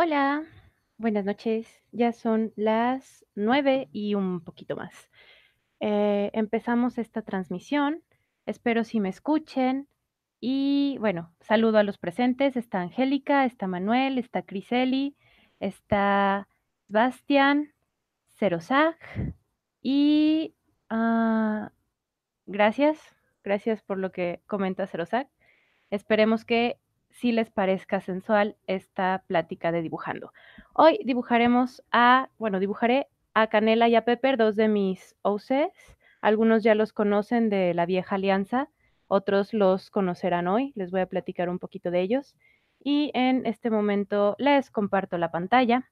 Hola, buenas noches. Ya son las nueve y un poquito más. Eh, empezamos esta transmisión. Espero si me escuchen. Y bueno, saludo a los presentes. Está Angélica, está Manuel, está Criseli, está Bastian, Cerozac Y ah, gracias, gracias por lo que comenta Cerozac. Esperemos que si les parezca sensual esta plática de dibujando. Hoy dibujaremos a, bueno, dibujaré a Canela y a Pepper, dos de mis OCs. Algunos ya los conocen de la vieja alianza, otros los conocerán hoy. Les voy a platicar un poquito de ellos. Y en este momento les comparto la pantalla.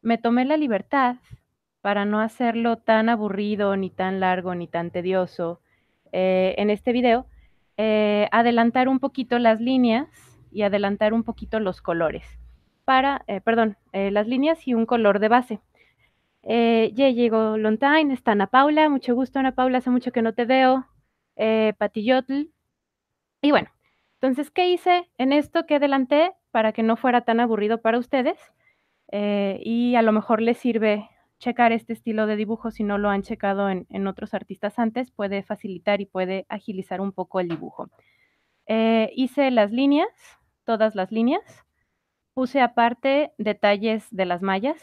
Me tomé la libertad para no hacerlo tan aburrido, ni tan largo, ni tan tedioso eh, en este video, eh, adelantar un poquito las líneas y adelantar un poquito los colores para, eh, perdón, eh, las líneas y un color de base. Eh, ya llegó lontain está Ana Paula, mucho gusto Ana Paula, hace mucho que no te veo, eh, Patillotl. Y bueno, entonces, ¿qué hice en esto que adelanté para que no fuera tan aburrido para ustedes? Eh, y a lo mejor les sirve checar este estilo de dibujo si no lo han checado en, en otros artistas antes, puede facilitar y puede agilizar un poco el dibujo. hice las líneas, todas las líneas. Puse aparte detalles de las mallas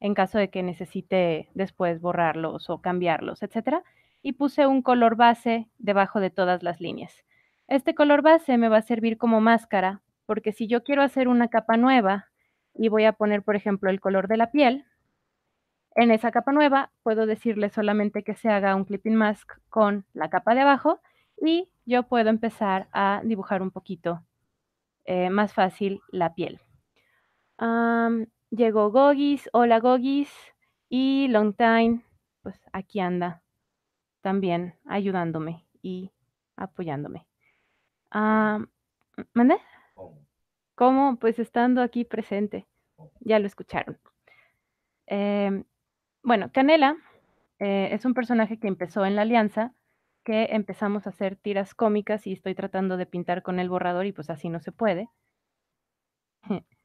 en caso de que necesite después borrarlos o cambiarlos, etcétera, Y puse un color base debajo de todas las líneas. Este color base me va a servir como máscara porque si yo quiero hacer una capa nueva y voy a poner, por ejemplo, el color de la piel, en esa capa nueva puedo decirle solamente que se haga un clipping mask con la capa de abajo y yo puedo empezar a dibujar un poquito eh, más fácil la piel. llegó Gogis, hola Gogis, y Longtime, pues aquí anda también ayudándome y apoyándome. ¿mande? ¿Cómo? Pues estando aquí presente. Ya lo escucharon. Em, bueno, Canela eh, es un personaje que empezó en la Alianza que empezamos a hacer tiras cómicas y estoy tratando de pintar con el borrador y pues así no se puede.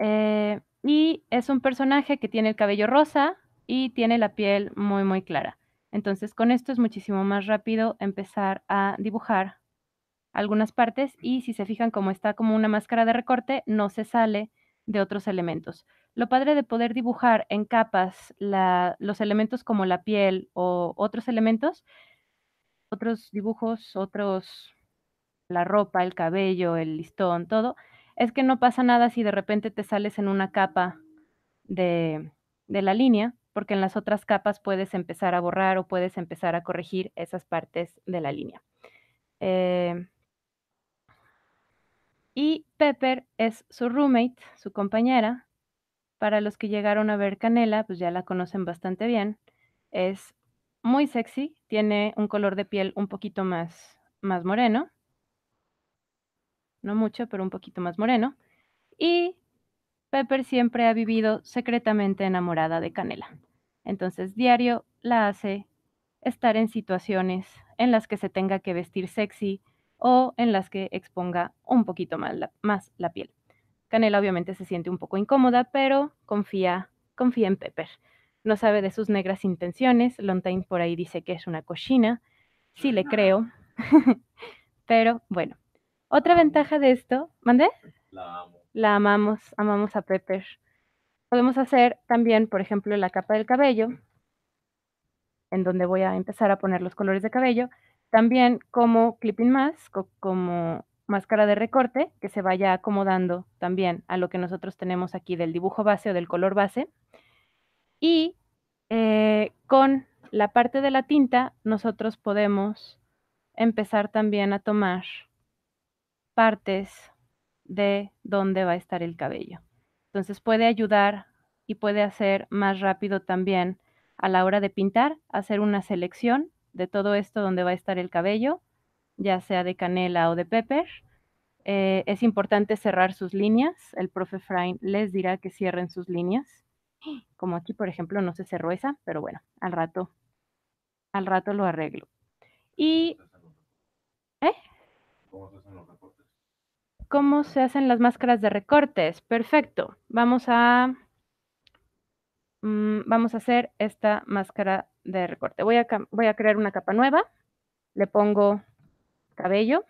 Eh, y es un personaje que tiene el cabello rosa y tiene la piel muy, muy clara. Entonces con esto es muchísimo más rápido empezar a dibujar algunas partes y si se fijan como está como una máscara de recorte, no se sale de otros elementos. Lo padre de poder dibujar en capas los elementos como la piel o otros elementos otros dibujos, otros, la ropa, el cabello, el listón, todo, es que no pasa nada si de repente te sales en una capa de, de la línea, porque en las otras capas puedes empezar a borrar o puedes empezar a corregir esas partes de la línea. Eh, y Pepper es su roommate, su compañera. Para los que llegaron a ver Canela, pues ya la conocen bastante bien. Es muy sexy, tiene un color de piel un poquito más, más moreno. No mucho, pero un poquito más moreno. Y Pepper siempre ha vivido secretamente enamorada de Canela. Entonces, diario la hace estar en situaciones en las que se tenga que vestir sexy o en las que exponga un poquito más la, piel. Canela obviamente se siente un poco incómoda, pero confía, confía en Pepper. No sabe de sus negras intenciones. Lontain por ahí dice que es una cochina. Sí le creo. Pero bueno, otra ventaja de esto, mande La amo. La amamos, amamos a Pepper. Podemos hacer también, por ejemplo, la capa del cabello, en donde voy a empezar a poner los colores de cabello. También como clipping mask, como máscara de recorte, que se vaya acomodando también a lo que nosotros tenemos aquí del dibujo base o del color base. Y eh, con la parte de la tinta nosotros podemos empezar también a tomar partes de dónde va a estar el cabello. Entonces puede ayudar y puede hacer más rápido también a la hora de pintar, hacer una selección de todo esto donde va a estar el cabello, ya sea de canela o de pepper. Eh, es importante cerrar sus líneas. El profe Frain les dirá que cierren sus líneas. Como aquí, por ejemplo, no se cerró esa, pero bueno, al rato, al rato lo arreglo. Y... ¿Cómo se hacen ¿Eh? las máscaras de recortes? Perfecto. Vamos a... Mm, vamos a hacer esta máscara de recorte. Voy a, voy a crear una capa nueva. Le pongo cabello.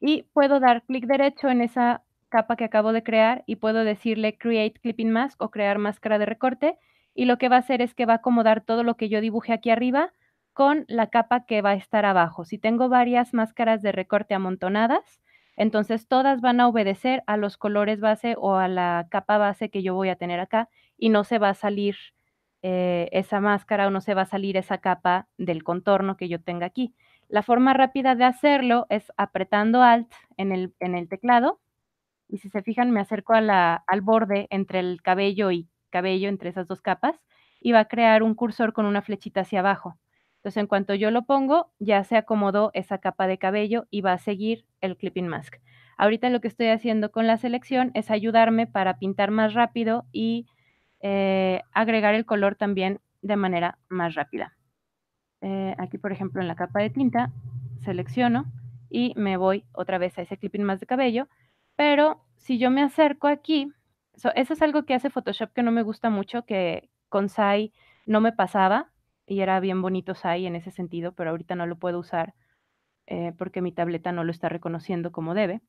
Y puedo dar clic derecho en esa capa que acabo de crear y puedo decirle create clipping mask o crear máscara de recorte y lo que va a hacer es que va a acomodar todo lo que yo dibujé aquí arriba con la capa que va a estar abajo. Si tengo varias máscaras de recorte amontonadas, entonces todas van a obedecer a los colores base o a la capa base que yo voy a tener acá y no se va a salir eh, esa máscara o no se va a salir esa capa del contorno que yo tenga aquí. La forma rápida de hacerlo es apretando Alt el, en el teclado y si se fijan me acerco al borde entre el cabello y cabello, entre esas dos capas, y va a crear un cursor con una flechita hacia abajo. Entonces, en cuanto yo lo pongo, ya se acomodó esa capa de cabello y va a seguir el clipping mask. Ahorita lo que estoy haciendo con la selección es ayudarme para pintar más rápido y eh, agregar el color también de manera más rápida. Eh, aquí, por ejemplo, en la capa de tinta, selecciono y me voy otra vez a ese clipping mask de cabello pero si yo me acerco aquí, eso es algo que hace Photoshop que no me gusta mucho, que con Sai no me pasaba y era bien bonito Sai en ese sentido, pero ahorita no lo puedo usar eh, porque mi tableta no lo está reconociendo como debe.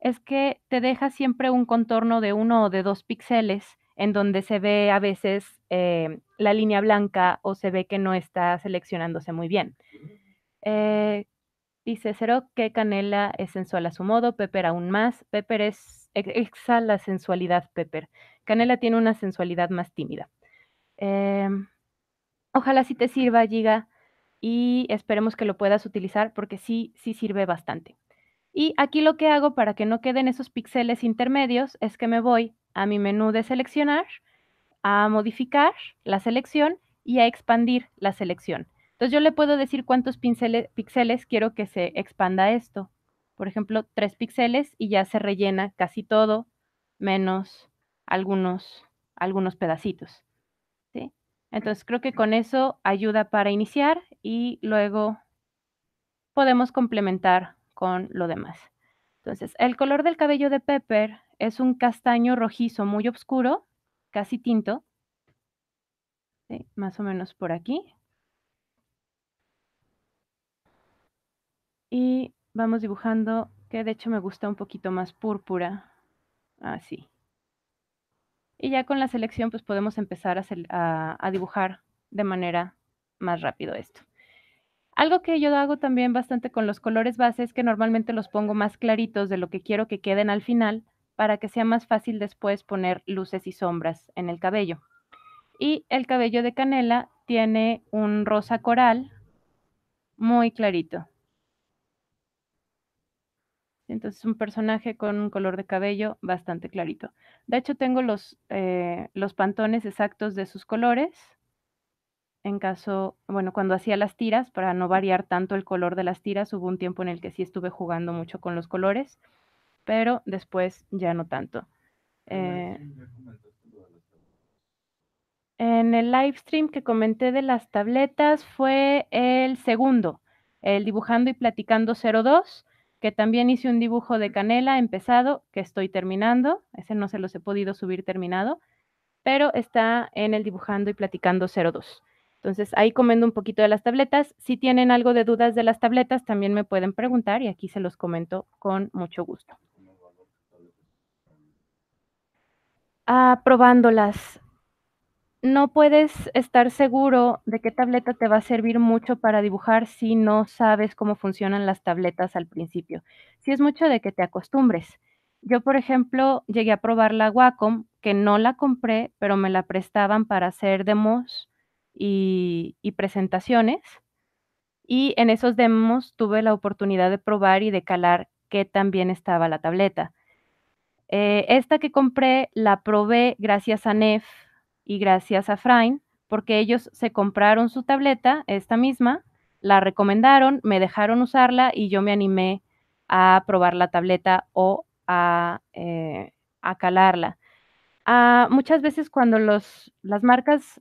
Es que te deja siempre un contorno de uno o de dos píxeles en donde se ve a veces eh, la línea blanca o se ve que no está seleccionándose muy bien. Dice Cero que Canela es sensual a su modo, Pepper aún más. Pepper es exhala sensualidad, Pepper. Canela tiene una sensualidad más tímida. Em, ojalá sí te sirva, Giga, y esperemos que lo puedas utilizar porque sí, sí sirve bastante. Y aquí lo que hago para que no queden esos píxeles intermedios es que me voy a mi menú de seleccionar, a modificar la selección y a expandir la selección. Entonces yo le puedo decir cuántos píxeles quiero que se expanda esto. Por ejemplo, tres píxeles y ya se rellena casi todo, menos algunos, algunos pedacitos. ¿sí? Entonces creo que con eso ayuda para iniciar y luego podemos complementar con lo demás. Entonces, el color del cabello de Pepper es un castaño rojizo muy oscuro, casi tinto, más o menos por aquí. y vamos dibujando, que de hecho me gusta un poquito más púrpura, así. Y ya con la selección pues podemos empezar a, dibujar de manera más rápido esto. Algo que yo hago también bastante con los colores base es que normalmente los pongo más claritos de lo que quiero que queden al final para que sea más fácil después poner luces y sombras en el cabello. Y el cabello de canela tiene un rosa coral muy clarito. Entonces, un personaje con un color de cabello bastante clarito. De hecho, tengo eh, los, pantones exactos de sus colores. En caso, bueno, cuando hacía las tiras, para no variar tanto el color de las tiras, hubo un tiempo en el que sí estuve jugando mucho con los colores, pero después ya no tanto. en el live eh, stream que comenté de las tabletas fue el segundo, el dibujando y platicando 02 que también hice un dibujo de canela empezado que estoy terminando, ese no se los he podido subir terminado, pero está en el dibujando y platicando 02. Entonces ahí comiendo un poquito de las tabletas. Si tienen algo de dudas de las tabletas, también me pueden preguntar y aquí se los comento con mucho gusto. Aprobándolas no puedes estar seguro de qué tableta te va a servir mucho para dibujar si no sabes cómo funcionan las tabletas al principio. Si es mucho de que te acostumbres. Yo, por ejemplo, llegué a probar la Wacom, que no la compré, pero me la prestaban para hacer demos y, presentaciones. Y en esos demos tuve la oportunidad de probar y de calar qué tan bien estaba la tableta. Eh, esta que compré la probé gracias a Nef, y gracias a Frain, porque ellos se compraron su tableta, esta misma, la recomendaron, me dejaron usarla y yo me animé a probar la tableta o a, eh, a calarla. Ah, muchas veces cuando los, las marcas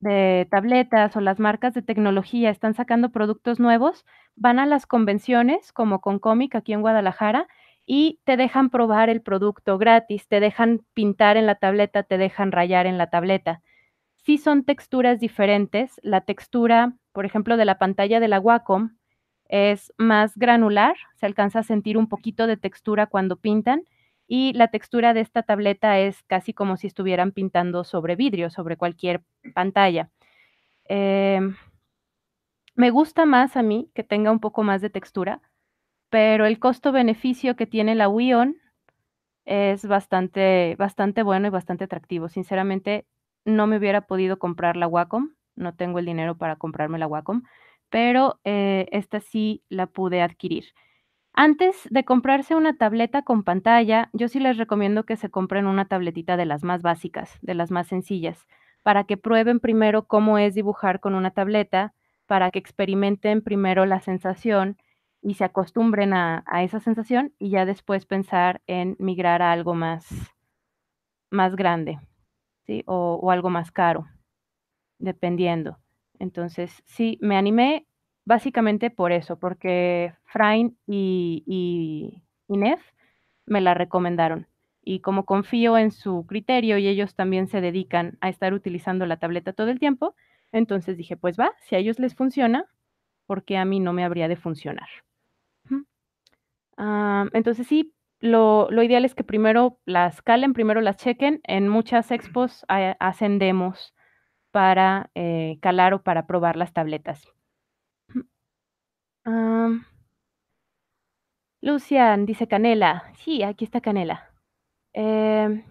de tabletas o las marcas de tecnología están sacando productos nuevos, van a las convenciones como con Comic aquí en Guadalajara y te dejan probar el producto gratis, te dejan pintar en la tableta, te dejan rayar en la tableta. si son texturas diferentes. La textura, por ejemplo, de la pantalla de la Wacom es más granular, se alcanza a sentir un poquito de textura cuando pintan y la textura de esta tableta es casi como si estuvieran pintando sobre vidrio, sobre cualquier pantalla. Em, me gusta más a mí que tenga un poco más de textura, pero el costo-beneficio que tiene la Wion es bastante, bastante bueno y bastante atractivo. Sinceramente, no me hubiera podido comprar la Wacom, no tengo el dinero para comprarme la Wacom, pero eh, esta sí la pude adquirir. Antes de comprarse una tableta con pantalla, yo sí les recomiendo que se compren una tabletita de las más básicas, de las más sencillas, para que prueben primero cómo es dibujar con una tableta, para que experimenten primero la sensación y se acostumbren a, esa sensación y ya después pensar en migrar a algo más, más grande, ¿sí? O, algo más caro, dependiendo. Entonces, sí, me animé básicamente por eso, porque Frain y, y, me la recomendaron. Y como confío en su criterio y ellos también se dedican a estar utilizando la tableta todo el tiempo, entonces dije, pues va, si a ellos les funciona, ¿por qué a mí no me habría de funcionar? Ah, entonces sí, lo, ideal es que primero las calen, primero las chequen. En muchas expos ascendemos demos para eh, calar o para probar las tabletas. Ah, Lucian, dice Canela. Sí, aquí está Canela. Eh,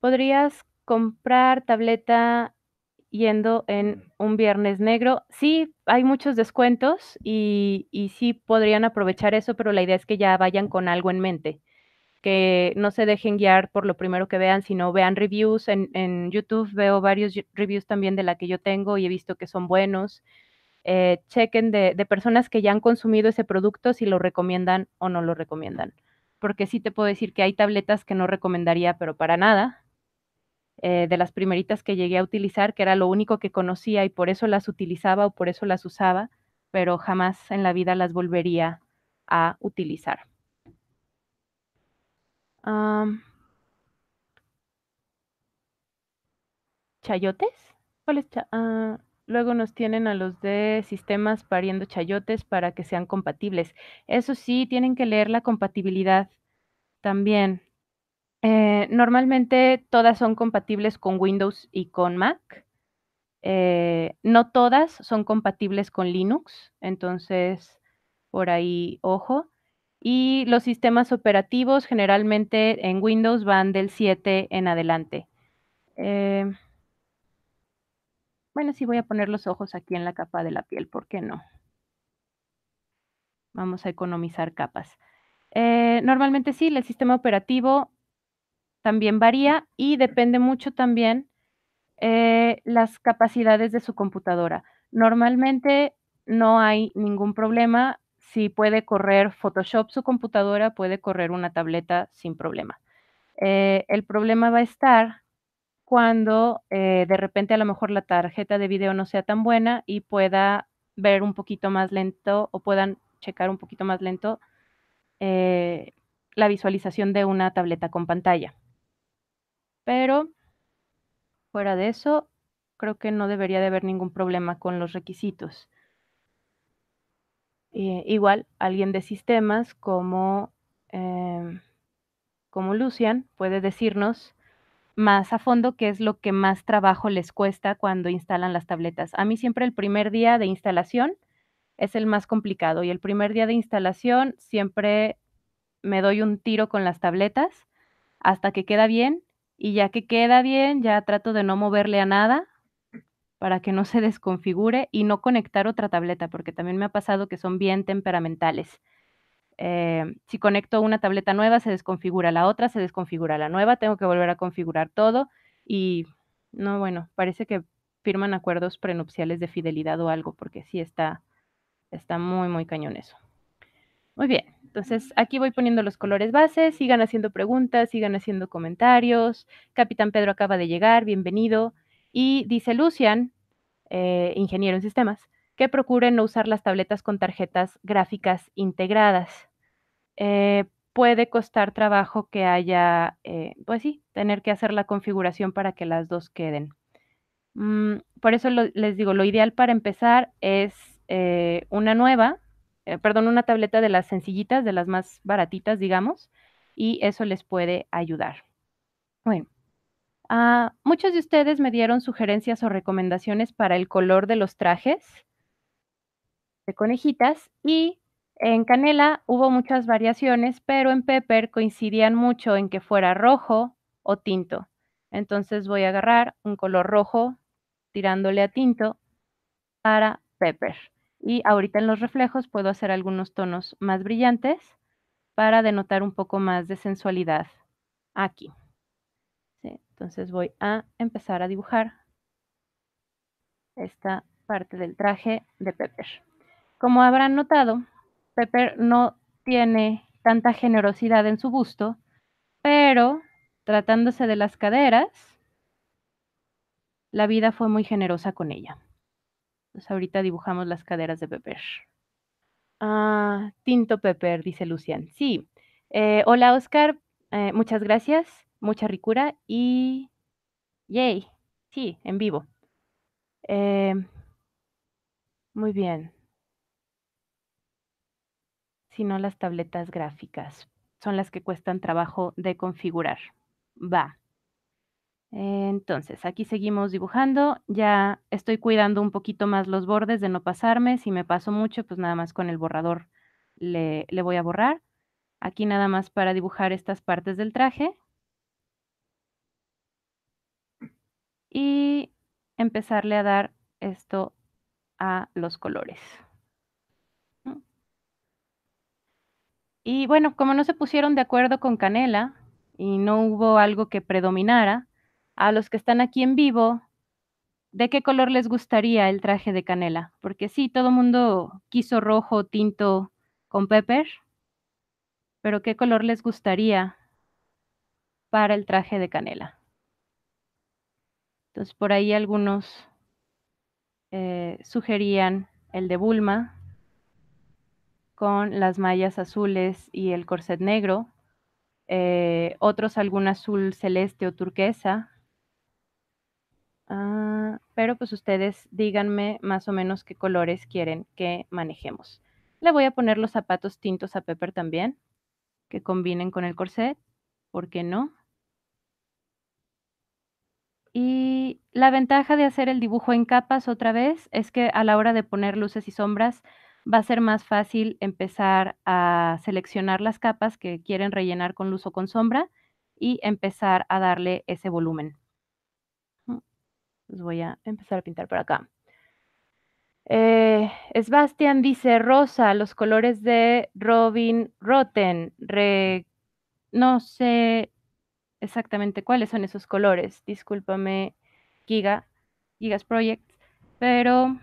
¿Podrías comprar tableta yendo en un viernes negro. Sí, hay muchos descuentos y, y, sí podrían aprovechar eso, pero la idea es que ya vayan con algo en mente, que no se dejen guiar por lo primero que vean, sino vean reviews. En, YouTube veo varios reviews también de la que yo tengo y he visto que son buenos. Eh, chequen de, de personas que ya han consumido ese producto si lo recomiendan o no lo recomiendan. Porque sí te puedo decir que hay tabletas que no recomendaría, pero para nada, eh, de las primeritas que llegué a utilizar, que era lo único que conocía y por eso las utilizaba o por eso las usaba, pero jamás en la vida las volvería a utilizar. ¿Chayotes? Ah, luego nos tienen a los de sistemas pariendo chayotes para que sean compatibles. Eso sí, tienen que leer la compatibilidad también. Eh, normalmente todas son compatibles con Windows y con Mac. Eh, no todas son compatibles con Linux, entonces por ahí ojo. Y los sistemas operativos generalmente en Windows van del 7 en adelante. Eh, bueno, sí voy a poner los ojos aquí en la capa de la piel, ¿por qué no? Vamos a economizar capas. normalmente sí, el sistema operativo también varía y depende mucho también eh, las capacidades de su computadora. Normalmente no hay ningún problema. Si puede correr Photoshop su computadora, puede correr una tableta sin problema. Eh, el problema va a estar cuando eh, de repente a lo mejor la tarjeta de video no sea tan buena y pueda ver un poquito más lento o puedan checar un poquito más lento la visualización de una tableta con pantalla pero fuera de eso, creo que no debería de haber ningún problema con los requisitos. Eh, igual, alguien de sistemas como, em, como Lucian puede decirnos más a fondo qué es lo que más trabajo les cuesta cuando instalan las tabletas. A mí siempre el primer día de instalación es el más complicado y el primer día de instalación siempre me doy un tiro con las tabletas hasta que queda bien y ya que queda bien, ya trato de no moverle a nada para que no se desconfigure y no conectar otra tableta, porque también me ha pasado que son bien temperamentales. Eh, si conecto una tableta nueva, se desconfigura la otra, se desconfigura la nueva, tengo que volver a configurar todo y no, bueno, parece que firman acuerdos prenupciales de fidelidad o algo, porque sí está, está muy, muy cañón eso. Muy bien. Entonces, aquí voy poniendo los colores bases, sigan haciendo preguntas, sigan haciendo comentarios. Capitán Pedro acaba de llegar, bienvenido. Y dice Lucian, eh, ingeniero en sistemas, que procuren no usar las tabletas con tarjetas gráficas integradas. Eh, puede costar trabajo que haya, eh, pues sí, tener que hacer la configuración para que las dos queden. Mm, por eso les digo, lo ideal para empezar es una nueva, eh, perdón, una tableta de las sencillitas, de las más baratitas, digamos, y eso les puede ayudar. Bueno, ah, muchos de ustedes me dieron sugerencias o recomendaciones para el color de los trajes de conejitas y en canela hubo muchas variaciones, pero en pepper coincidían mucho en que fuera rojo o tinto. Entonces voy a agarrar un color rojo tirándole a tinto para pepper. Y ahorita en los reflejos puedo hacer algunos tonos más brillantes para denotar un poco más de sensualidad aquí. Entonces voy a empezar a dibujar esta parte del traje de Pepper. Como habrán notado, Pepper no tiene tanta generosidad en su busto, pero tratándose de las caderas, la vida fue muy generosa con ella ahorita dibujamos las caderas de Pepper. Ah, tinto Pepper, dice Lucian. Sí. Eh, hola, Oscar. Eh, muchas gracias. Mucha ricura y... Yay. Sí, en vivo. Eh, muy bien. Si no, las tabletas gráficas son las que cuestan trabajo de configurar. Va. Entonces, aquí seguimos dibujando. Ya estoy cuidando un poquito más los bordes de no pasarme. Si me paso mucho, pues nada más con el borrador le, voy a borrar. Aquí nada más para dibujar estas partes del traje. Y empezarle a dar esto a los colores. Y bueno, como no se pusieron de acuerdo con Canela y no hubo algo que predominara, a los que están aquí en vivo, ¿de qué color les gustaría el traje de canela? Porque sí, todo el mundo quiso rojo, tinto con pepper, pero ¿qué color les gustaría para el traje de canela? Entonces, por ahí algunos eh, sugerían el de Bulma con las mallas azules y el corset negro, eh, otros algún azul celeste o turquesa, Ah, pero pues ustedes díganme más o menos qué colores quieren que manejemos. Le voy a poner los zapatos tintos a Pepper también, que combinen con el corset, ¿por qué no? Y la ventaja de hacer el dibujo en capas otra vez es que a la hora de poner luces y sombras va a ser más fácil empezar a seleccionar las capas que quieren rellenar con luz o con sombra y empezar a darle ese volumen voy a empezar a pintar por acá. Eh, Sebastian dice rosa, los colores de Robin Rotten. No sé exactamente cuáles son esos colores. Discúlpame, Giga, Gigas Project, pero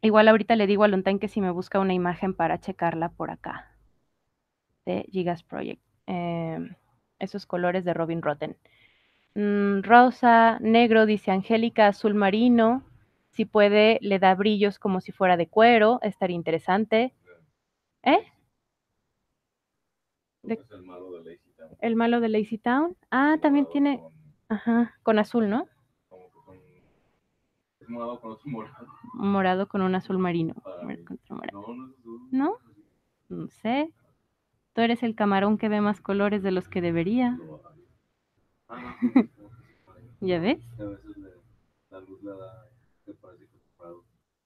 igual ahorita le digo a Lontan que si me busca una imagen para checarla por acá de Gigas Project. Eh, esos colores de Robin Rotten. Mm, rosa, negro, dice Angélica, azul marino. Si puede, le da brillos como si fuera de cuero, estaría interesante. ¿Eh? el malo de Lazy Town. Ah, también tiene. Ajá, con azul, ¿no? con... Es morado con azul morado. Morado con un azul marino. No, no, sé. Tú eres el camarón que ve más colores de los que debería. ¿Ya ves?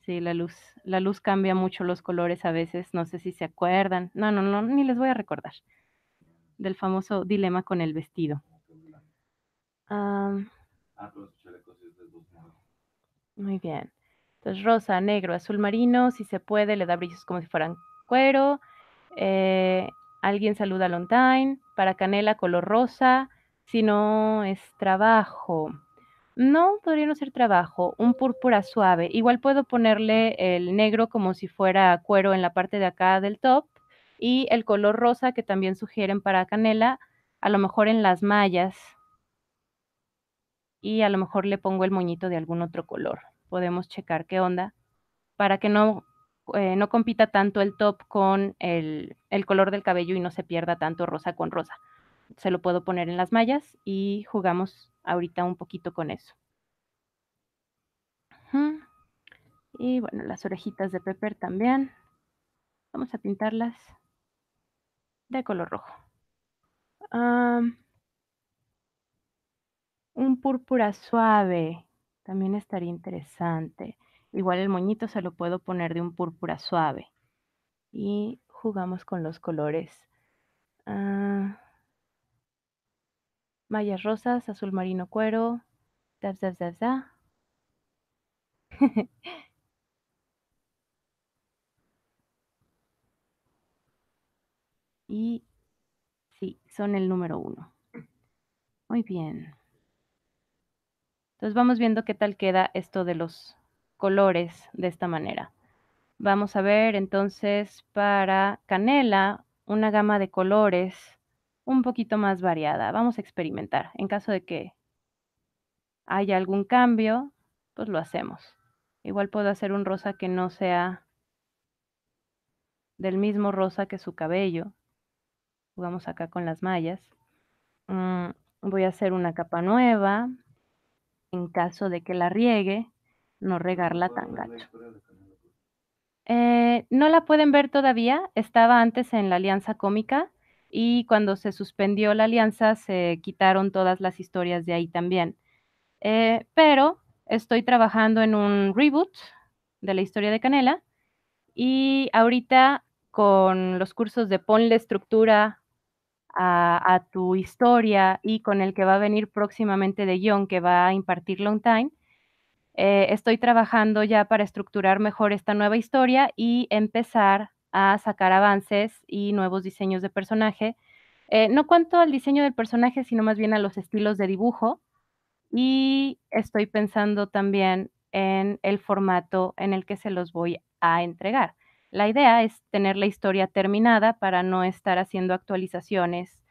Sí, la luz, la luz cambia mucho los colores a veces, no sé si se acuerdan. No, no, no, ni les voy a recordar del famoso dilema con el vestido. Ah, muy bien. Entonces, rosa, negro, azul marino, si se puede, le da brillos como si fueran cuero. Eh, alguien saluda a Lontine. Para canela, color rosa si no es trabajo. No, podría no ser trabajo, un púrpura suave. Igual puedo ponerle el negro como si fuera cuero en la parte de acá del top y el color rosa que también sugieren para canela, a lo mejor en las mallas y a lo mejor le pongo el moñito de algún otro color. Podemos checar qué onda para que no, eh, no compita tanto el top con el, el color del cabello y no se pierda tanto rosa con rosa se lo puedo poner en las mallas y jugamos ahorita un poquito con eso. Y bueno, las orejitas de Pepper también. Vamos a pintarlas de color rojo. un púrpura suave también estaría interesante. Igual el moñito se lo puedo poner de un púrpura suave. Y jugamos con los colores. Ah, mallas rosas, azul marino cuero, da, y sí, son el número uno. Muy bien. Entonces vamos viendo qué tal queda esto de los colores de esta manera. Vamos a ver entonces para canela una gama de colores un poquito más variada. Vamos a experimentar. En caso de que haya algún cambio, pues lo hacemos. Igual puedo hacer un rosa que no sea del mismo rosa que su cabello. Jugamos acá con las mallas. Mm, voy a hacer una capa nueva. En caso de que la riegue, no regarla tan gacho. Eh, no la pueden ver todavía. Estaba antes en la Alianza Cómica y cuando se suspendió la alianza se quitaron todas las historias de ahí también. Eh, pero estoy trabajando en un reboot de la historia de Canela y ahorita con los cursos de ponle estructura a, tu historia y con el que va a venir próximamente de guión que va a impartir Long Time, eh, estoy trabajando ya para estructurar mejor esta nueva historia y empezar a sacar avances y nuevos diseños de personaje, eh, no cuanto al diseño del personaje, sino más bien a los estilos de dibujo. Y estoy pensando también en el formato en el que se los voy a entregar. La idea es tener la historia terminada para no estar haciendo actualizaciones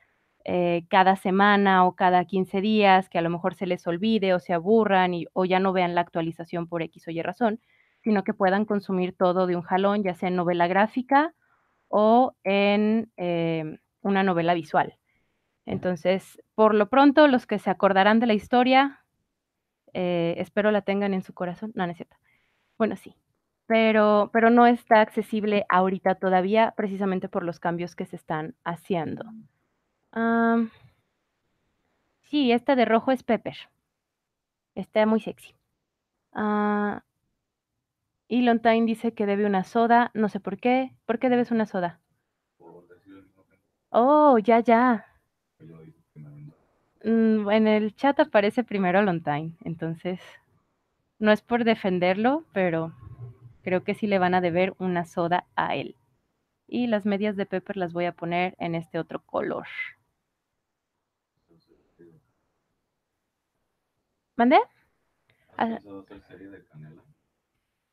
eh, cada semana o cada 15 días, que a lo mejor se les olvide o se aburran o ya no vean la actualización por X o Y razón, sino que puedan consumir todo de un jalón, ya sea en novela gráfica o en em, una novela visual. Entonces, por lo pronto, los que se acordarán de la historia, eh, espero la tengan en su corazón. No, no Bueno, sí, pero, pero no está accesible ahorita todavía, precisamente por los cambios que se están haciendo. sí, esta de rojo es Pepper. Está muy sexy. Ah, y Time dice que debe una soda, no sé por qué. ¿Por qué debes una soda? Oh, ya, ya. Pues mm, en el chat aparece primero time entonces no es por defenderlo, pero creo que sí le van a deber una soda a él. Y las medias de Pepper las voy a poner en este otro color. ¿Mandé?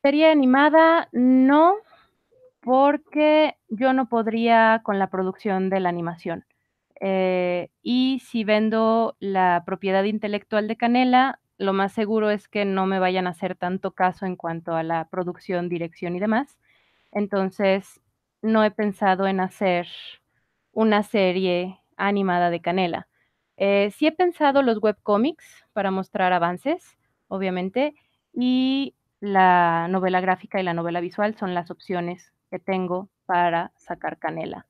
¿Sería animada, no, porque yo no podría con la producción de la animación. Eh, y si vendo la propiedad intelectual de Canela, lo más seguro es que no me vayan a hacer tanto caso en cuanto a la producción, dirección y demás. Entonces, no he pensado en hacer una serie animada de Canela. Eh, sí he pensado los webcomics para mostrar avances, obviamente, y la novela gráfica y la novela visual son las opciones que tengo para sacar canela.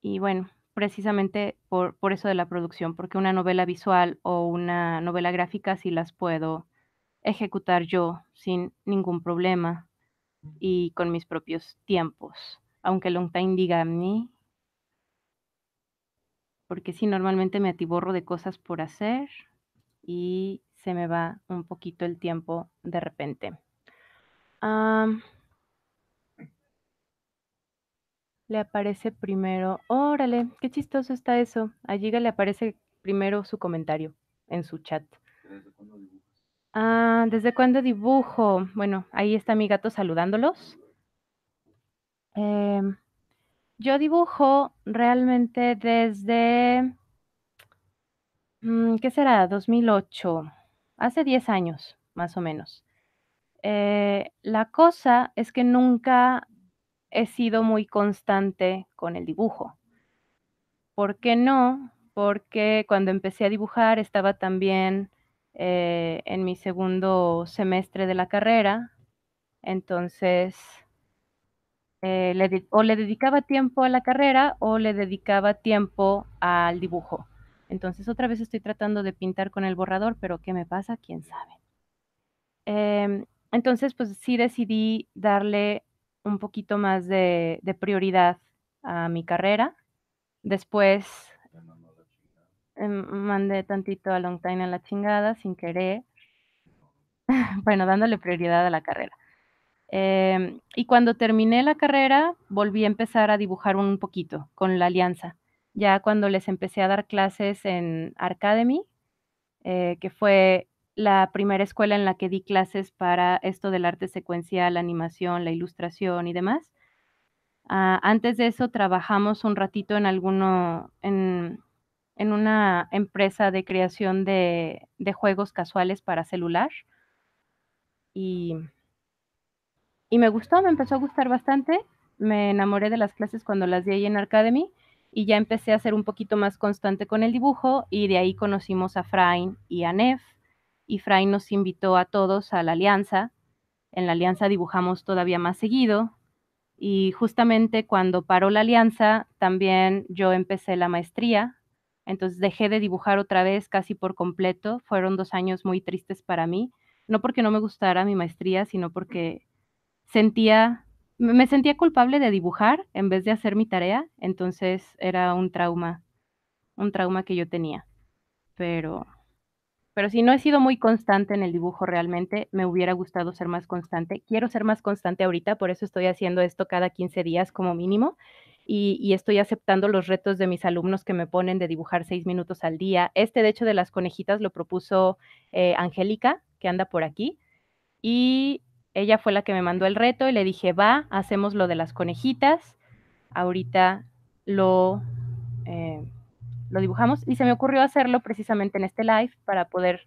y bueno, precisamente por, eso de la producción, porque una novela visual o una novela gráfica sí las puedo ejecutar yo sin ningún problema y con mis propios tiempos, aunque long time diga a mí, porque sí, normalmente me atiborro de cosas por hacer y me va un poquito el tiempo de repente. le aparece primero, órale, qué chistoso está eso. A Giga le aparece primero su comentario en su chat. ¿Desde cuándo ah, ¿desde cuándo dibujo? Bueno, ahí está mi gato saludándolos. Em, yo dibujo realmente desde, mm, ¿qué será? 2008 hace 10 años, más o menos. Eh, la cosa es que nunca he sido muy constante con el dibujo. ¿Por qué no? Porque cuando empecé a dibujar estaba también eh, en mi segundo semestre de la carrera, entonces eh, o le dedicaba tiempo a la carrera o le dedicaba tiempo al dibujo. Entonces otra vez estoy tratando de pintar con el borrador, pero ¿qué me pasa? ¿Quién sabe? Em, entonces, pues sí decidí darle un poquito más de, prioridad a mi carrera. Después em, mandé tantito a Long Time a la chingada sin querer. bueno, dándole prioridad a la carrera. Em, y cuando terminé la carrera, volví a empezar a dibujar un poquito con la alianza ya cuando les empecé a dar clases en Arcademy, eh, que fue la primera escuela en la que di clases para esto del arte secuencial, la animación, la ilustración y demás. Ah, antes de eso trabajamos un ratito en alguno, en, una empresa de creación de, de, juegos casuales para celular. Y, y me gustó, me empezó a gustar bastante. Me enamoré de las clases cuando las di ahí en Academy y ya empecé a ser un poquito más constante con el dibujo y de ahí conocimos a Frain y a Nef y Frain nos invitó a todos a la alianza. En la alianza dibujamos todavía más seguido y justamente cuando paró la alianza también yo empecé la maestría, entonces dejé de dibujar otra vez casi por completo, fueron dos años muy tristes para mí, no porque no me gustara mi maestría, sino porque sentía me sentía culpable de dibujar en vez de hacer mi tarea, entonces era un trauma, un trauma que yo tenía. Pero, pero si no he sido muy constante en el dibujo realmente, me hubiera gustado ser más constante. Quiero ser más constante ahorita, por eso estoy haciendo esto cada 15 días como mínimo. Y, estoy aceptando los retos de mis alumnos que me ponen de dibujar seis minutos al día. Este, de hecho, de las conejitas lo propuso eh, Angélica, que anda por aquí. Y ella fue la que me mandó el reto y le dije, va, hacemos lo de las conejitas. Ahorita lo, eh, lo dibujamos y se me ocurrió hacerlo precisamente en este live para poder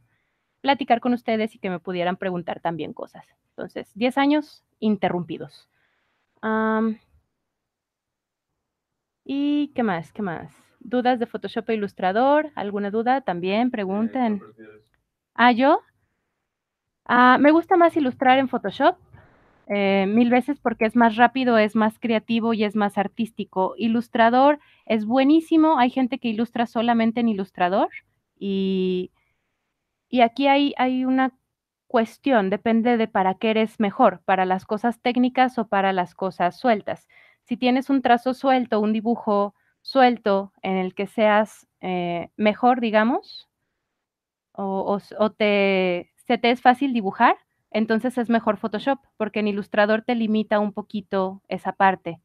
platicar con ustedes y que me pudieran preguntar también cosas. Entonces, 10 años interrumpidos. ¿Y qué más? ¿Qué más? ¿Dudas de Photoshop e Ilustrador? ¿Alguna duda? También eh, pregunten. ¿Ah, yo? Ah, me gusta más ilustrar en Photoshop eh, mil veces porque es más rápido, es más creativo y es más artístico. Ilustrador es buenísimo, hay gente que ilustra solamente en Ilustrador y, y aquí hay, hay una cuestión, depende de para qué eres mejor, para las cosas técnicas o para las cosas sueltas. Si tienes un trazo suelto, un dibujo suelto en el que seas eh, mejor, digamos, o te si te es fácil dibujar, entonces es mejor Photoshop, porque en Ilustrador te limita un poquito esa parte.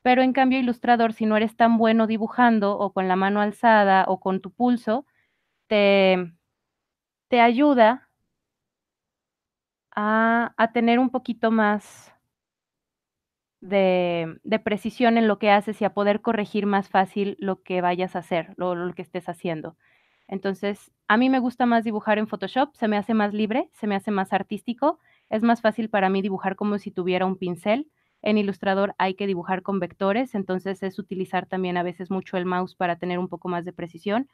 Pero en cambio, Ilustrador, si no eres tan bueno dibujando o con la mano alzada o con tu pulso, te, te ayuda a, a, tener un poquito más de, de, precisión en lo que haces y a poder corregir más fácil lo que vayas a hacer, lo que estés haciendo. Entonces, a mí me gusta más dibujar en Photoshop, se me hace más libre, se me hace más artístico, es más fácil para mí dibujar como si tuviera un pincel. En Illustrator hay que dibujar con vectores, entonces es utilizar también a veces mucho el mouse para tener un poco más de precisión.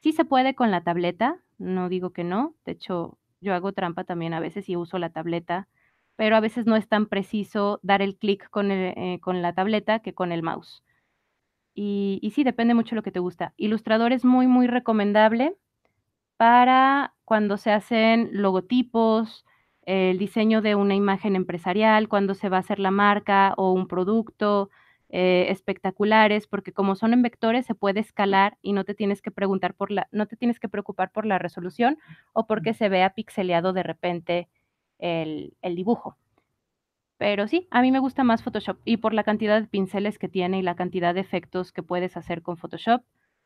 Sí se puede con la tableta, no digo que no, de hecho yo hago trampa también a veces y uso la tableta, pero a veces no es tan preciso dar el clic con, eh, con la tableta que con el mouse. Y, sí, depende mucho de lo que te gusta. Ilustrador es muy, muy recomendable para cuando se hacen logotipos, el diseño de una imagen empresarial, cuando se va a hacer la marca o un producto, eh, espectaculares, porque como son en vectores se puede escalar y no te tienes que preguntar por la, no te tienes que preocupar por la resolución o porque se vea pixeleado de repente el dibujo. Pero sí, a mí me gusta más Photoshop y por la cantidad de pinceles que tiene y la cantidad de efectos que puedes hacer con Photoshop,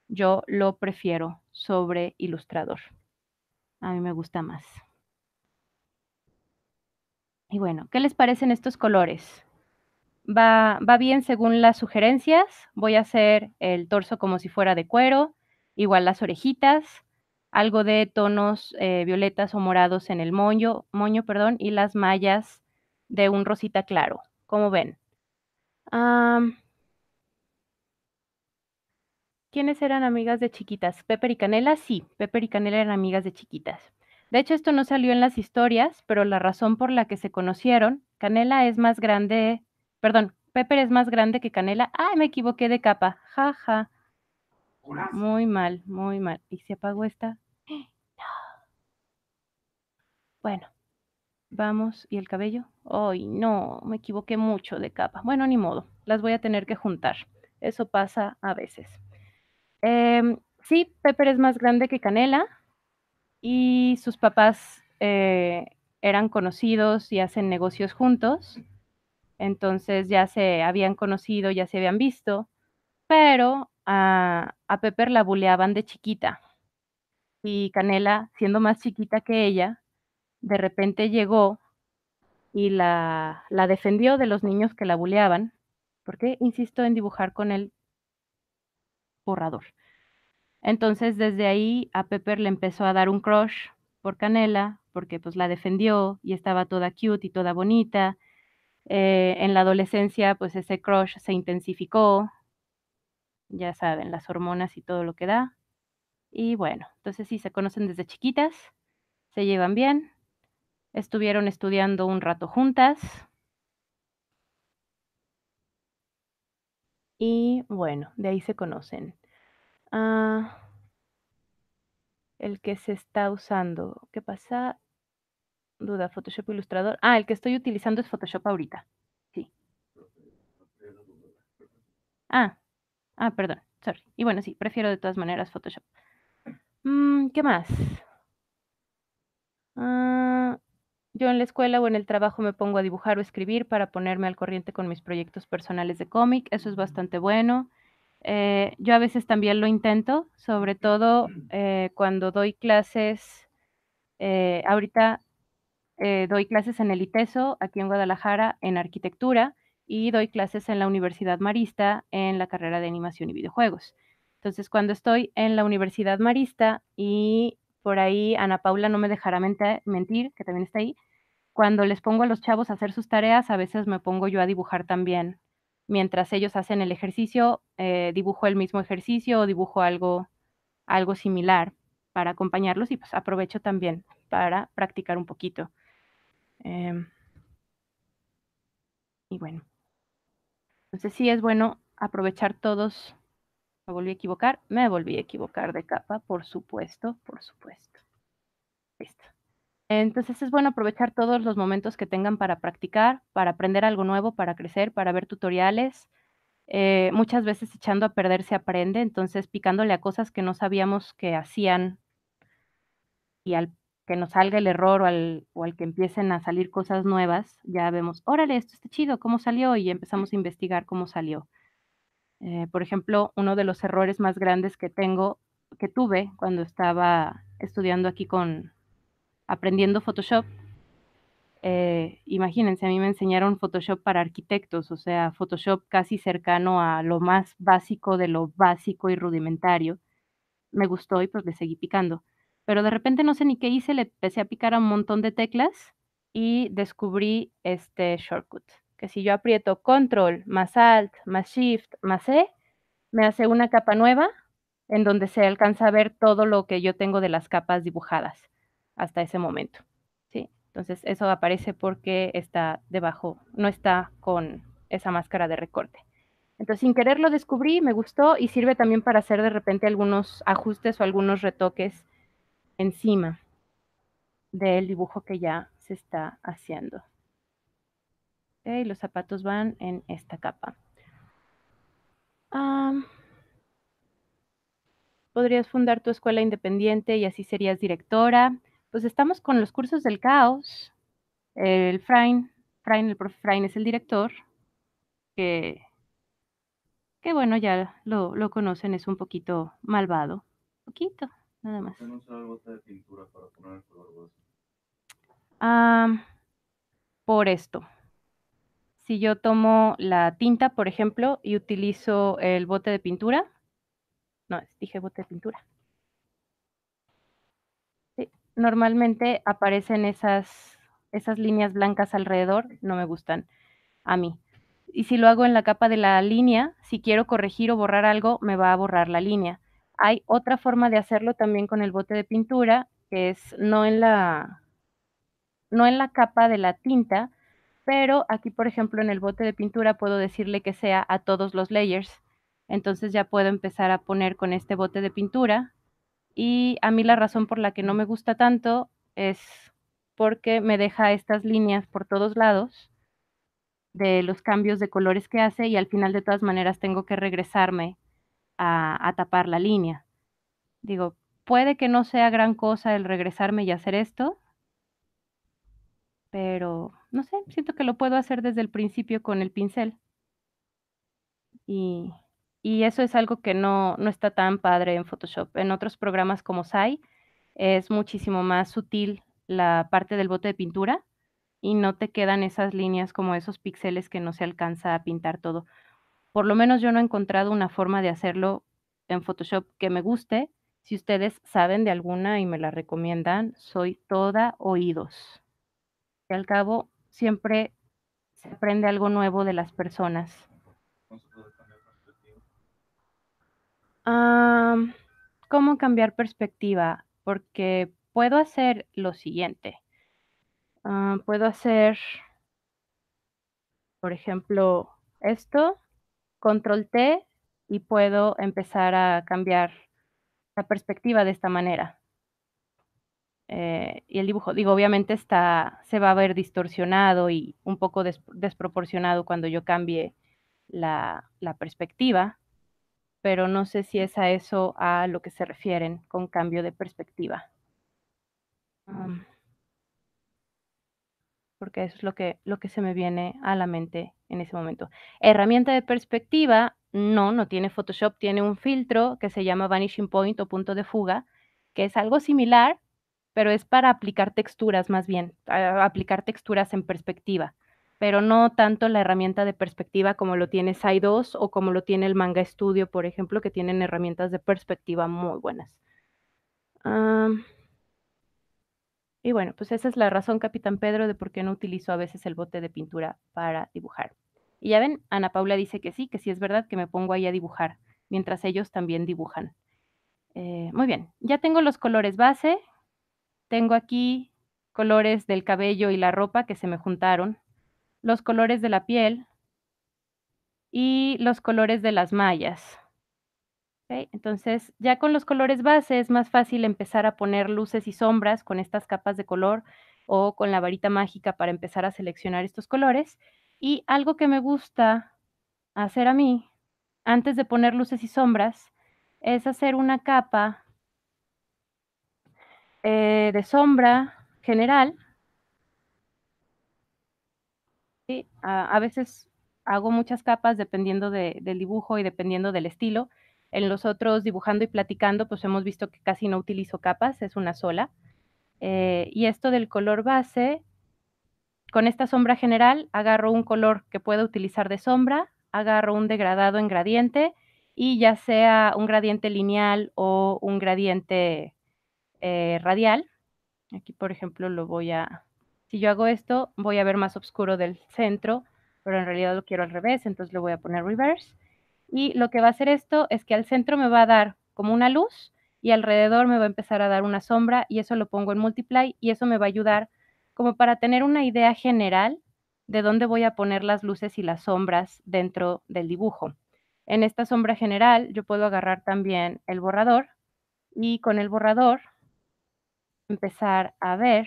yo lo prefiero sobre Illustrator. A mí me gusta más. Y bueno, ¿qué les parecen estos colores? Va, va bien según las sugerencias. Voy a hacer el torso como si fuera de cuero, igual las orejitas, algo de tonos eh, violetas o morados en el moño, moño perdón, y las mallas de un rosita claro. como ven? ¿Quiénes eran amigas de chiquitas? Pepper y Canela, sí, Pepper y Canela eran amigas de chiquitas. De hecho, esto no salió en las historias, pero la razón por la que se conocieron, Canela es más grande, perdón, Pepper es más grande que Canela. ¡Ay, me equivoqué de capa, jaja. Ja. Muy mal, muy mal. ¿Y se apagó esta? No. Bueno, Vamos, ¿y el cabello? Ay, no, me equivoqué mucho de capa. Bueno, ni modo, las voy a tener que juntar. Eso pasa a veces. Em, sí, Pepper es más grande que Canela y sus papás eh, eran conocidos y hacen negocios juntos. Entonces ya se habían conocido, ya se habían visto, pero a, a Pepper la buleaban de chiquita. Y Canela, siendo más chiquita que ella, de repente llegó y la, defendió de los niños que la buleaban, porque insisto en dibujar con el borrador. Entonces, desde ahí a Pepper le empezó a dar un crush por Canela, porque pues la defendió y estaba toda cute y toda bonita. Eh, en la adolescencia, pues ese crush se intensificó, ya saben, las hormonas y todo lo que da. Y bueno, entonces sí, se conocen desde chiquitas, se llevan bien, Estuvieron estudiando un rato juntas. Y bueno, de ahí se conocen. Ah, el que se está usando, ¿qué pasa? Duda, Photoshop Ilustrador. Ah, el que estoy utilizando es Photoshop ahorita. Sí. Ah, ah, perdón, sorry. Y bueno, sí, prefiero de todas maneras Photoshop. Mm, ¿Qué más? Ah, yo en la escuela o en el trabajo me pongo a dibujar o escribir para ponerme al corriente con mis proyectos personales de cómic. Eso es bastante bueno. Eh, yo a veces también lo intento, sobre todo eh, cuando doy clases. Eh, ahorita doy clases en el ITESO, aquí en Guadalajara, en arquitectura, y doy clases en la Universidad Marista, en la carrera de animación y videojuegos. Entonces, cuando estoy en la Universidad Marista y por ahí Ana Paula no me dejará mentir, que también está ahí, cuando les pongo a los chavos a hacer sus tareas, a veces me pongo yo a dibujar también. Mientras ellos hacen el ejercicio, eh, dibujo el mismo ejercicio o dibujo algo, algo similar para acompañarlos y pues aprovecho también para practicar un poquito. Em, y bueno, entonces sí es bueno aprovechar todos me volví a equivocar, me volví a equivocar de capa, por supuesto, por supuesto. Listo. Entonces es bueno aprovechar todos los momentos que tengan para practicar, para aprender algo nuevo, para crecer, para ver tutoriales. Eh, muchas veces echando a perder se aprende, entonces picándole a cosas que no sabíamos que hacían y al que nos salga el error o al, o al que empiecen a salir cosas nuevas, ya vemos, órale, esto está chido, ¿cómo salió? Y empezamos a investigar cómo salió. Eh, por ejemplo, uno de los errores más grandes que tengo, que tuve cuando estaba estudiando aquí con, aprendiendo Photoshop, eh, imagínense, a mí me enseñaron Photoshop para arquitectos, o sea, Photoshop casi cercano a lo más básico de lo básico y rudimentario. Me gustó y pues le seguí picando. Pero de repente no sé ni qué hice, le empecé a picar a un montón de teclas y descubrí este shortcut que si yo aprieto control más alt más shift más E, me hace una capa nueva en donde se alcanza a ver todo lo que yo tengo de las capas dibujadas hasta ese momento. Entonces eso aparece porque está debajo, no está con esa máscara de recorte. Entonces sin querer lo descubrí, me gustó y sirve también para hacer de repente algunos ajustes o algunos retoques encima del dibujo que ya se está haciendo y los zapatos van en esta capa. podrías fundar tu escuela independiente y así serías directora. Pues estamos con los cursos del caos. El Frain, Frain el es el director, que, bueno, ya lo, conocen, es un poquito malvado. Poquito, nada más. de pintura para poner por esto si yo tomo la tinta, por ejemplo, y utilizo el bote de pintura, no, dije bote de pintura. normalmente aparecen esas, esas líneas blancas alrededor, no me gustan a mí. Y si lo hago en la capa de la línea, si quiero corregir o borrar algo, me va a borrar la línea. Hay otra forma de hacerlo también con el bote de pintura, que es no en la, no en la capa de la tinta, pero aquí, por ejemplo, en el bote de pintura puedo decirle que sea a todos los layers. Entonces ya puedo empezar a poner con este bote de pintura. Y a mí la razón por la que no me gusta tanto es porque me deja estas líneas por todos lados de los cambios de colores que hace y al final de todas maneras tengo que regresarme a, a tapar la línea. Digo, puede que no sea gran cosa el regresarme y hacer esto, pero no sé, siento que lo puedo hacer desde el principio con el pincel. Y, eso es algo que no, no, está tan padre en Photoshop. En otros programas como SAI es muchísimo más sutil la parte del bote de pintura y no te quedan esas líneas como esos píxeles que no se alcanza a pintar todo. Por lo menos yo no he encontrado una forma de hacerlo en Photoshop que me guste. Si ustedes saben de alguna y me la recomiendan, soy toda oídos. Y al cabo, siempre se aprende algo nuevo de las personas. ¿Cómo cambiar perspectiva? Porque puedo hacer lo siguiente. Ah, puedo hacer, por ejemplo, esto, control T, y puedo empezar a cambiar la perspectiva de esta manera. Eh, y el dibujo. Digo, obviamente está, se va a ver distorsionado y un poco desproporcionado cuando yo cambie la, perspectiva, pero no sé si es a eso a lo que se refieren con cambio de perspectiva. porque eso es lo que, lo que se me viene a la mente en ese momento. Herramienta de perspectiva, no, no tiene Photoshop, tiene un filtro que se llama Vanishing Point o punto de fuga, que es algo similar, pero es para aplicar texturas más bien, aplicar texturas en perspectiva, pero no tanto la herramienta de perspectiva como lo tiene Sai2 o como lo tiene el Manga Studio, por ejemplo, que tienen herramientas de perspectiva muy buenas. y bueno, pues esa es la razón, Capitán Pedro, de por qué no utilizo a veces el bote de pintura para dibujar. Y ya ven, Ana Paula dice que sí, que sí es verdad que me pongo ahí a dibujar, mientras ellos también dibujan. Eh, muy bien, ya tengo los colores base, tengo aquí colores del cabello y la ropa que se me juntaron, los colores de la piel y los colores de las mallas. Entonces, ya con los colores base es más fácil empezar a poner luces y sombras con estas capas de color o con la varita mágica para empezar a seleccionar estos colores. Y algo que me gusta hacer a mí, antes de poner luces y sombras, es hacer una capa eh, de sombra general. A, veces hago muchas capas dependiendo del dibujo y dependiendo del estilo. En los otros, dibujando y platicando, pues hemos visto que casi no utilizo capas, es una sola. Eh, y esto del color base, con esta sombra general agarro un color que pueda utilizar de sombra, agarro un degradado en gradiente y ya sea un gradiente lineal o un gradiente eh, radial. Aquí, por ejemplo, lo voy a... Si yo hago esto, voy a ver más oscuro del centro, pero en realidad lo quiero al revés, entonces lo voy a poner reverse. Y lo que va a hacer esto es que al centro me va a dar como una luz y alrededor me va a empezar a dar una sombra y eso lo pongo en multiply y eso me va a ayudar como para tener una idea general de dónde voy a poner las luces y las sombras dentro del dibujo. En esta sombra general yo puedo agarrar también el borrador y con el borrador empezar a ver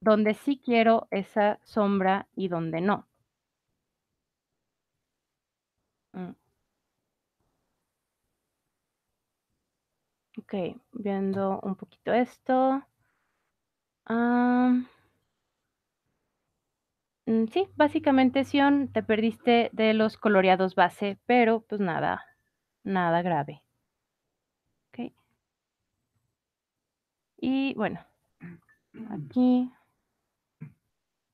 donde sí quiero esa sombra y donde no. Mm. Ok, viendo un poquito esto. Mm, sí, básicamente Sion, te perdiste de los coloreados base, pero pues nada, nada grave. Y bueno, mm. aquí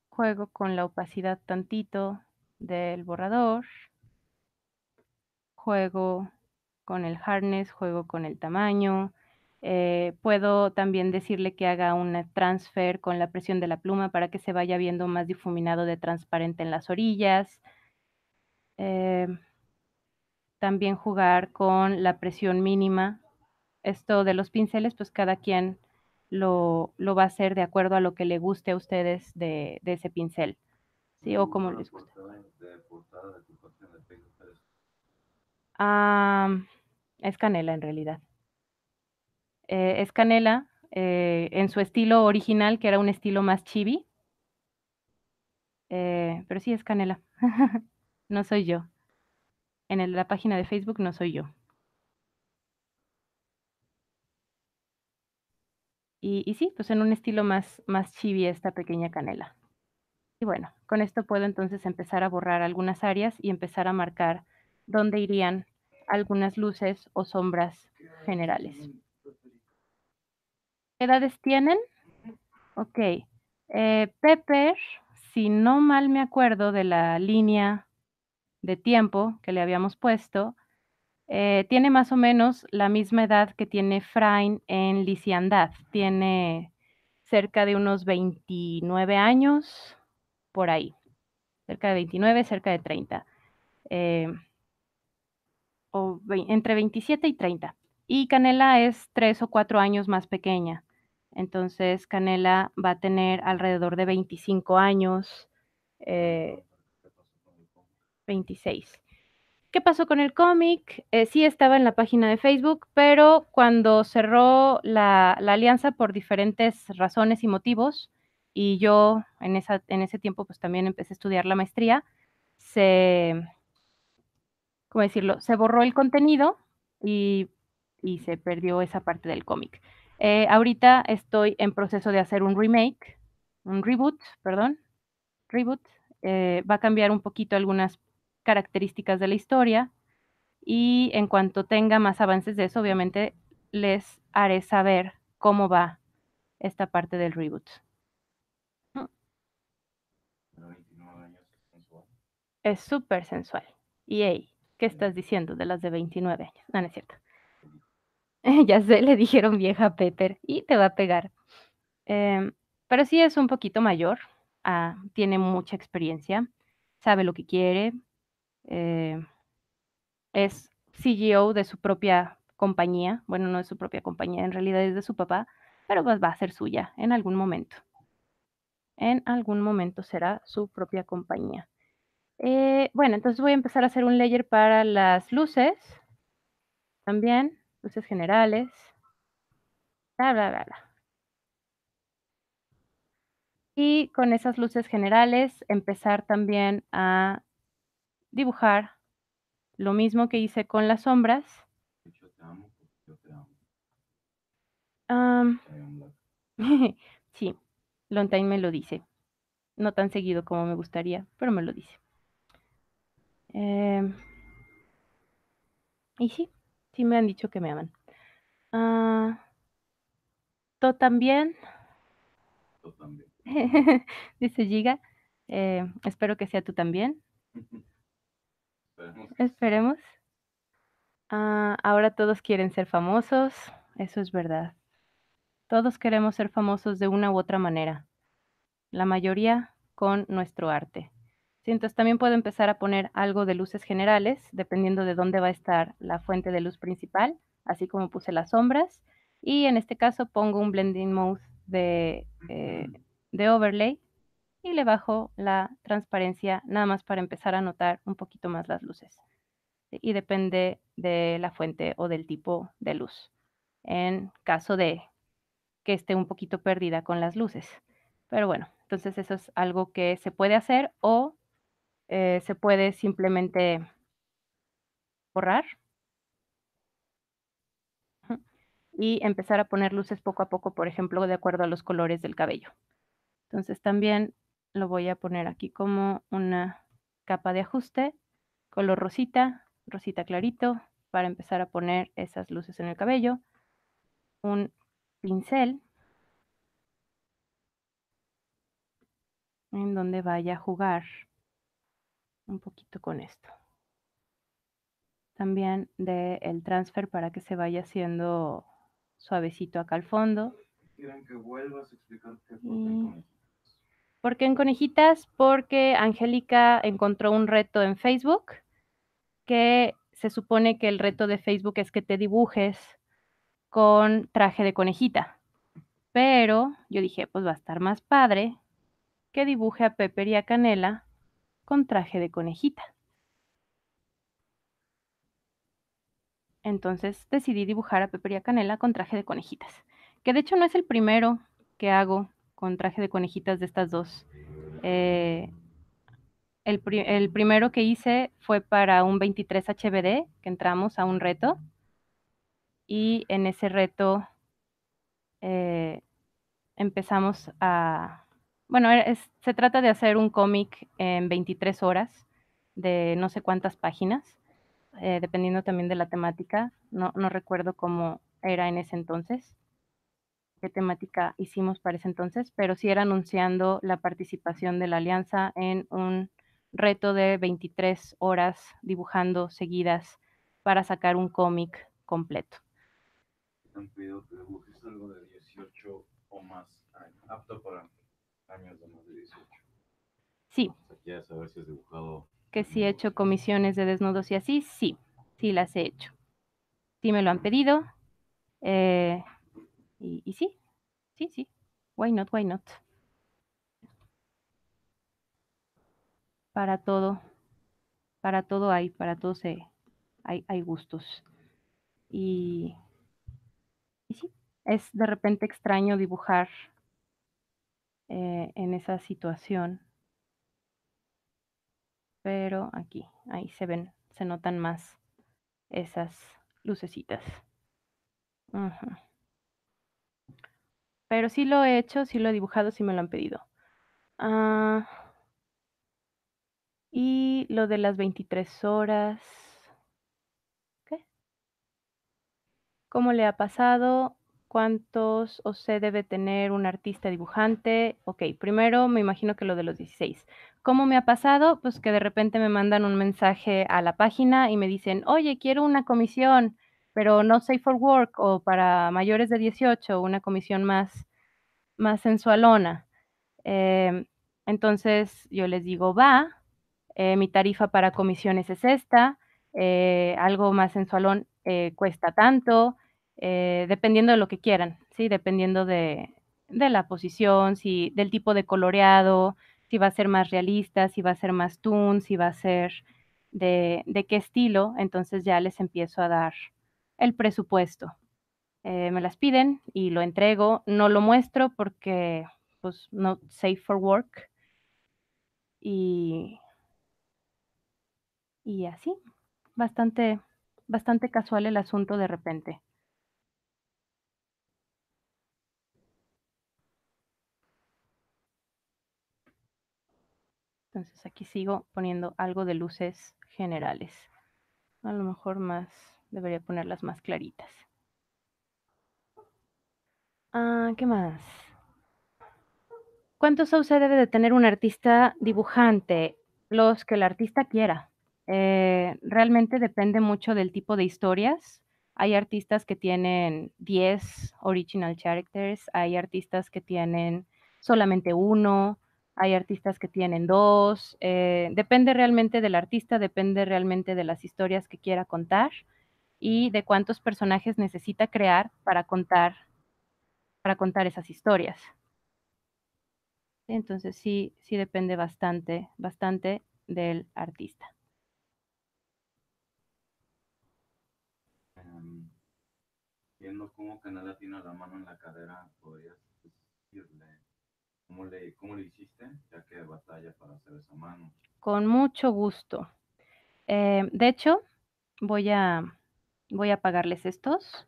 juego con la opacidad tantito del borrador, juego con el harness, juego con el tamaño. Eh, puedo también decirle que haga un transfer con la presión de la pluma para que se vaya viendo más difuminado de transparente en las orillas. Eh, también jugar con la presión mínima. Esto de los pinceles, pues cada quien lo, va a hacer de acuerdo a lo que le guste a ustedes de, ese pincel, ¿sí? O como les gusta. es canela en realidad. Eh, es canela eh, en su estilo original, que era un estilo más chibi. Eh, pero sí es canela. no soy yo. En la página de Facebook no soy yo. Y, sí, pues en un estilo más, más esta pequeña canela. Y bueno, con esto puedo entonces empezar a borrar algunas áreas y empezar a marcar dónde irían algunas luces o sombras generales. ¿Qué edades tienen? Ok. Eh, Pepper, si no mal me acuerdo de la línea de tiempo que le habíamos puesto, eh, tiene más o menos la misma edad que tiene Frain en Lisiandad. Tiene cerca de unos 29 años, por ahí. Cerca de 29, cerca de 30. Eh, o entre 27 y 30. Y Canela es 3 o 4 años más pequeña. Entonces Canela va a tener alrededor de 25 años, eh, 26. ¿Qué pasó con el cómic? Eh, sí estaba en la página de Facebook, pero cuando cerró la, alianza por diferentes razones y motivos, y yo en, esa, en ese tiempo pues también empecé a estudiar la maestría, se, ¿cómo decirlo? Se borró el contenido y, y se perdió esa parte del cómic. Eh, ahorita estoy en proceso de hacer un remake, un reboot, perdón, reboot. Eh, va a cambiar un poquito algunas características de la historia y en cuanto tenga más avances de eso, obviamente les haré saber cómo va esta parte del reboot. Es súper sensual. Y hey, ¿qué estás diciendo de las de 29 años? No, no es cierto. ya sé, le dijeron vieja peter y te va a pegar. Em, pero sí es un poquito mayor, ah, tiene mucha experiencia, sabe lo que quiere, eh, es CEO de su propia compañía, bueno, no es su propia compañía, en realidad es de su papá, pero pues va a ser suya en algún momento. En algún momento será su propia compañía. Eh, bueno, entonces voy a empezar a hacer un layer para las luces, también, luces generales, bla, bla, Y con esas luces generales empezar también a dibujar lo mismo que hice con las sombras. Yo te amo, yo te amo. sí, Lontaine me lo dice. No tan seguido como me gustaría, pero me lo dice. Em, y sí, sí me han dicho que me aman. Ah, ¿Tú también? Tú también. dice Giga. Eh, espero que sea tú también. Esperemos. Ah, ahora todos quieren ser famosos, eso es verdad. Todos queremos ser famosos de una u otra manera, la mayoría con nuestro arte. entonces también puedo empezar a poner algo de luces generales, dependiendo de dónde va a estar la fuente de luz principal, así como puse las sombras. Y en este caso pongo un blending mode de, eh, de overlay y le bajo la transparencia nada más para empezar a notar un poquito más las luces. Y depende de la fuente o del tipo de luz. En caso de que esté un poquito perdida con las luces. Pero bueno, entonces eso es algo que se puede hacer o eh, se puede simplemente borrar y empezar a poner luces poco a poco, por ejemplo, de acuerdo a los colores del cabello. Entonces también lo voy a poner aquí como una capa de ajuste, color rosita, rosita clarito, para empezar a poner esas luces en el cabello, un pincel en donde vaya a jugar un poquito con esto. También del el transfer para que se vaya haciendo suavecito acá al fondo. Quieren que vuelvas a explicar qué ¿Por qué en Conejitas? Porque Angélica encontró un reto en Facebook que se supone que el reto de Facebook es que te dibujes con traje de conejita. Pero yo dije, pues va a estar más padre que dibuje a Pepper y a Canela con traje de conejita. Entonces decidí dibujar a Pepper y a Canela con traje de conejitas, que de hecho no es el primero que hago con traje de conejitas de estas dos. Eh, el, primero que hice fue para un 23 HBD, que entramos a un reto. Y en ese reto eh, empezamos a... Bueno, e-, se trata de hacer un cómic en 23 horas de no sé cuántas páginas, eh, dependiendo también de la temática. no recuerdo cómo era en ese entonces qué temática hicimos para ese entonces, pero sí era anunciando la participación de la alianza en un reto de 23 horas dibujando seguidas para sacar un cómic completo. Han pedido que algo de 18 o más apto para de 18. Sí. si Que si he hecho comisiones de desnudos y así, sí, sí las he hecho. Sí me lo han pedido. Eh, y, sí, sí, sí. Why not, why not. Para todo, para todo hay, para todo hay, hay gustos. Y, sí, es de repente extraño dibujar eh, en esa situación. Pero aquí, ahí se ven, se notan más esas lucecitas. Pero sí lo he hecho, sí lo he dibujado, sí me lo han pedido. Ah, y lo de las 23 horas. ¿Qué? ¿Cómo le ha pasado? ¿Cuántos o se debe tener un artista dibujante? Ok, primero me imagino que lo de los 16. ¿Cómo me ha pasado? Pues que de repente me mandan un mensaje a la página y me dicen, oye, quiero una comisión pero no Safe for Work o para mayores de 18, una comisión más, más sensualona. Em, entonces yo les digo, va, eh, mi tarifa para comisiones es esta, eh, algo más sensualón eh, cuesta tanto, dependiendo de lo que quieran, ¿sí? dependiendo de, la posición, si, del tipo de coloreado, si va a ser más realista, si va a ser más toon, si va a ser de, de qué estilo, entonces ya les empiezo a dar el presupuesto. Eh, me las piden y lo entrego, no lo muestro porque, pues, no safe for work. Y, y así, bastante, bastante casual el asunto de repente. Entonces aquí sigo poniendo algo de luces generales. A lo mejor más Debería ponerlas más claritas. Ah, ¿Qué más? ¿Cuántos sauce debe de tener un artista dibujante? Los que el artista quiera. Eh, realmente depende mucho del tipo de historias. Hay artistas que tienen 10 original characters, hay artistas que tienen solamente uno, hay artistas que tienen dos. Eh, depende realmente del artista, depende realmente de las historias que quiera contar y de cuántos personajes necesita crear para contar, para contar esas historias. Entonces sí, sí depende bastante, bastante del artista. Em, viendo cómo Canela tiene la mano en la cadera, podrías decirle cómo le, cómo le hiciste, ya que batalla para hacer esa mano. Con mucho gusto. Eh, de hecho, voy a Voy a apagarles estos.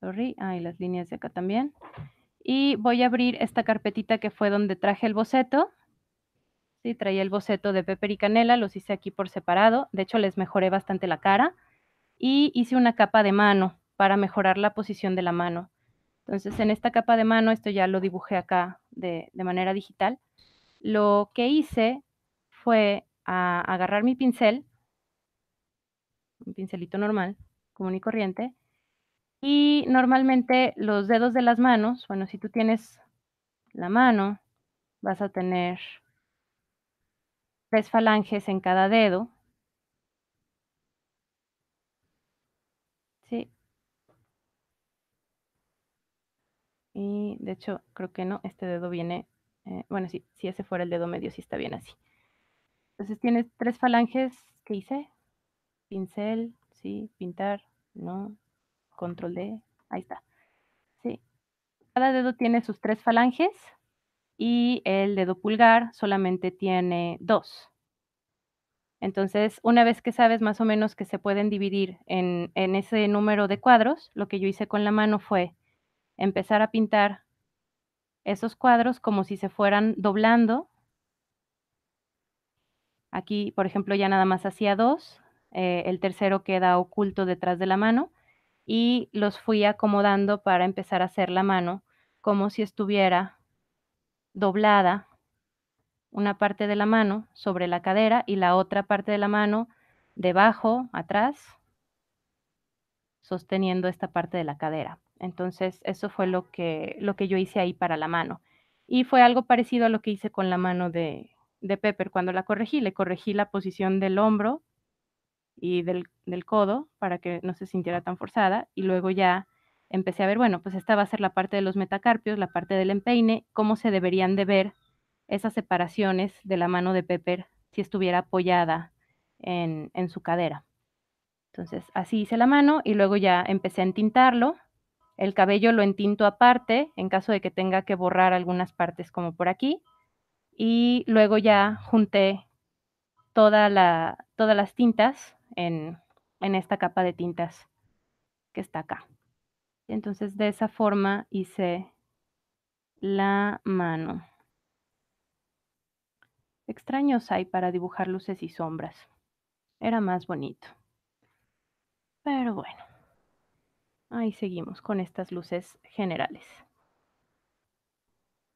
Sorry, ah, y las líneas de acá también. Y voy a abrir esta carpetita que fue donde traje el boceto. Sí, traía el boceto de Pepper y Canela, los hice aquí por separado. De hecho, les mejoré bastante la cara. Y hice una capa de mano para mejorar la posición de la mano. Entonces, en esta capa de mano, esto ya lo dibujé acá de, manera digital. Lo que hice fue a ah, agarrar mi pincel, un pincelito normal, común y corriente. Y normalmente los dedos de las manos, bueno, si tú tienes la mano, vas a tener tres falanges en cada dedo. Sí. Y de hecho, creo que no, este dedo viene, eh, bueno, sí, si ese fuera el dedo medio, sí está bien así. Entonces tienes tres falanges que hice, pincel, sí, pintar, no, control D, ahí está. Sí. Cada dedo tiene sus tres falanges y el dedo pulgar solamente tiene dos. Entonces, una vez que sabes más o menos que se pueden dividir en, en ese número de cuadros, lo que yo hice con la mano fue empezar a pintar esos cuadros como si se fueran doblando. Aquí, por ejemplo, ya nada más hacía dos, eh, el tercero queda oculto detrás de la mano y los fui acomodando para empezar a hacer la mano como si estuviera doblada una parte de la mano sobre la cadera y la otra parte de la mano debajo, atrás, sosteniendo esta parte de la cadera. Entonces, eso fue lo que, yo hice ahí para la mano. Y fue algo parecido a lo que hice con la mano de, de Pepper cuando la corregí. Le corregí la posición del hombro y del, codo para que no se sintiera tan forzada y luego ya empecé a ver, bueno, pues esta va a ser la parte de los metacarpios, la parte del empeine, cómo se deberían de ver esas separaciones de la mano de Pepper si estuviera apoyada en, en su cadera. Entonces así hice la mano y luego ya empecé a entintarlo. El cabello lo entinto aparte en caso de que tenga que borrar algunas partes como por aquí. Y luego ya junté toda la, todas las tintas en, esta capa de tintas que está acá. Entonces de esa forma hice la mano. Extraños hay para dibujar luces y sombras. Era más bonito. Pero bueno, ahí seguimos con estas luces generales.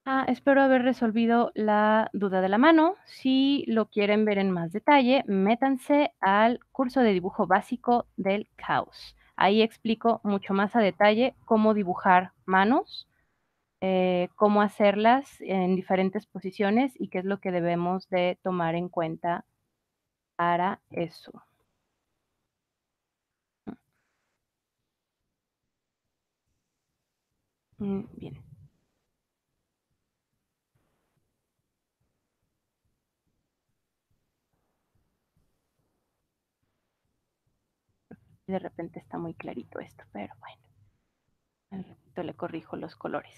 Ah, espero haber resolvido la duda de la mano. Si lo quieren ver en más detalle, métanse al curso de dibujo básico del caos. Ahí explico mucho más a detalle cómo dibujar manos, eh, cómo hacerlas en diferentes posiciones y qué es lo que debemos de tomar en cuenta para eso. Mm. Mm, bien. de repente está muy clarito esto, pero bueno. Al le corrijo los colores.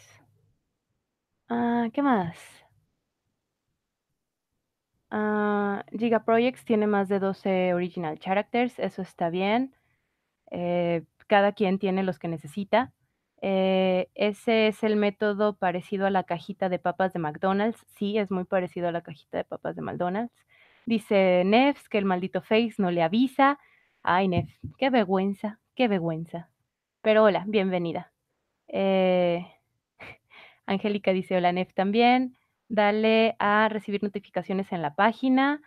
Ah, ¿Qué más? Ah, Giga Projects tiene más de 12 original characters, eso está bien. Eh, cada quien tiene los que necesita. Eh, ese es el método parecido a la cajita de papas de McDonald's. Sí, es muy parecido a la cajita de papas de McDonald's. Dice Nefs que el maldito Face no le avisa Ay, Nef, qué vergüenza, qué vergüenza. Pero hola, bienvenida. Eh, Angélica dice, hola Nef también. Dale a recibir notificaciones en la página.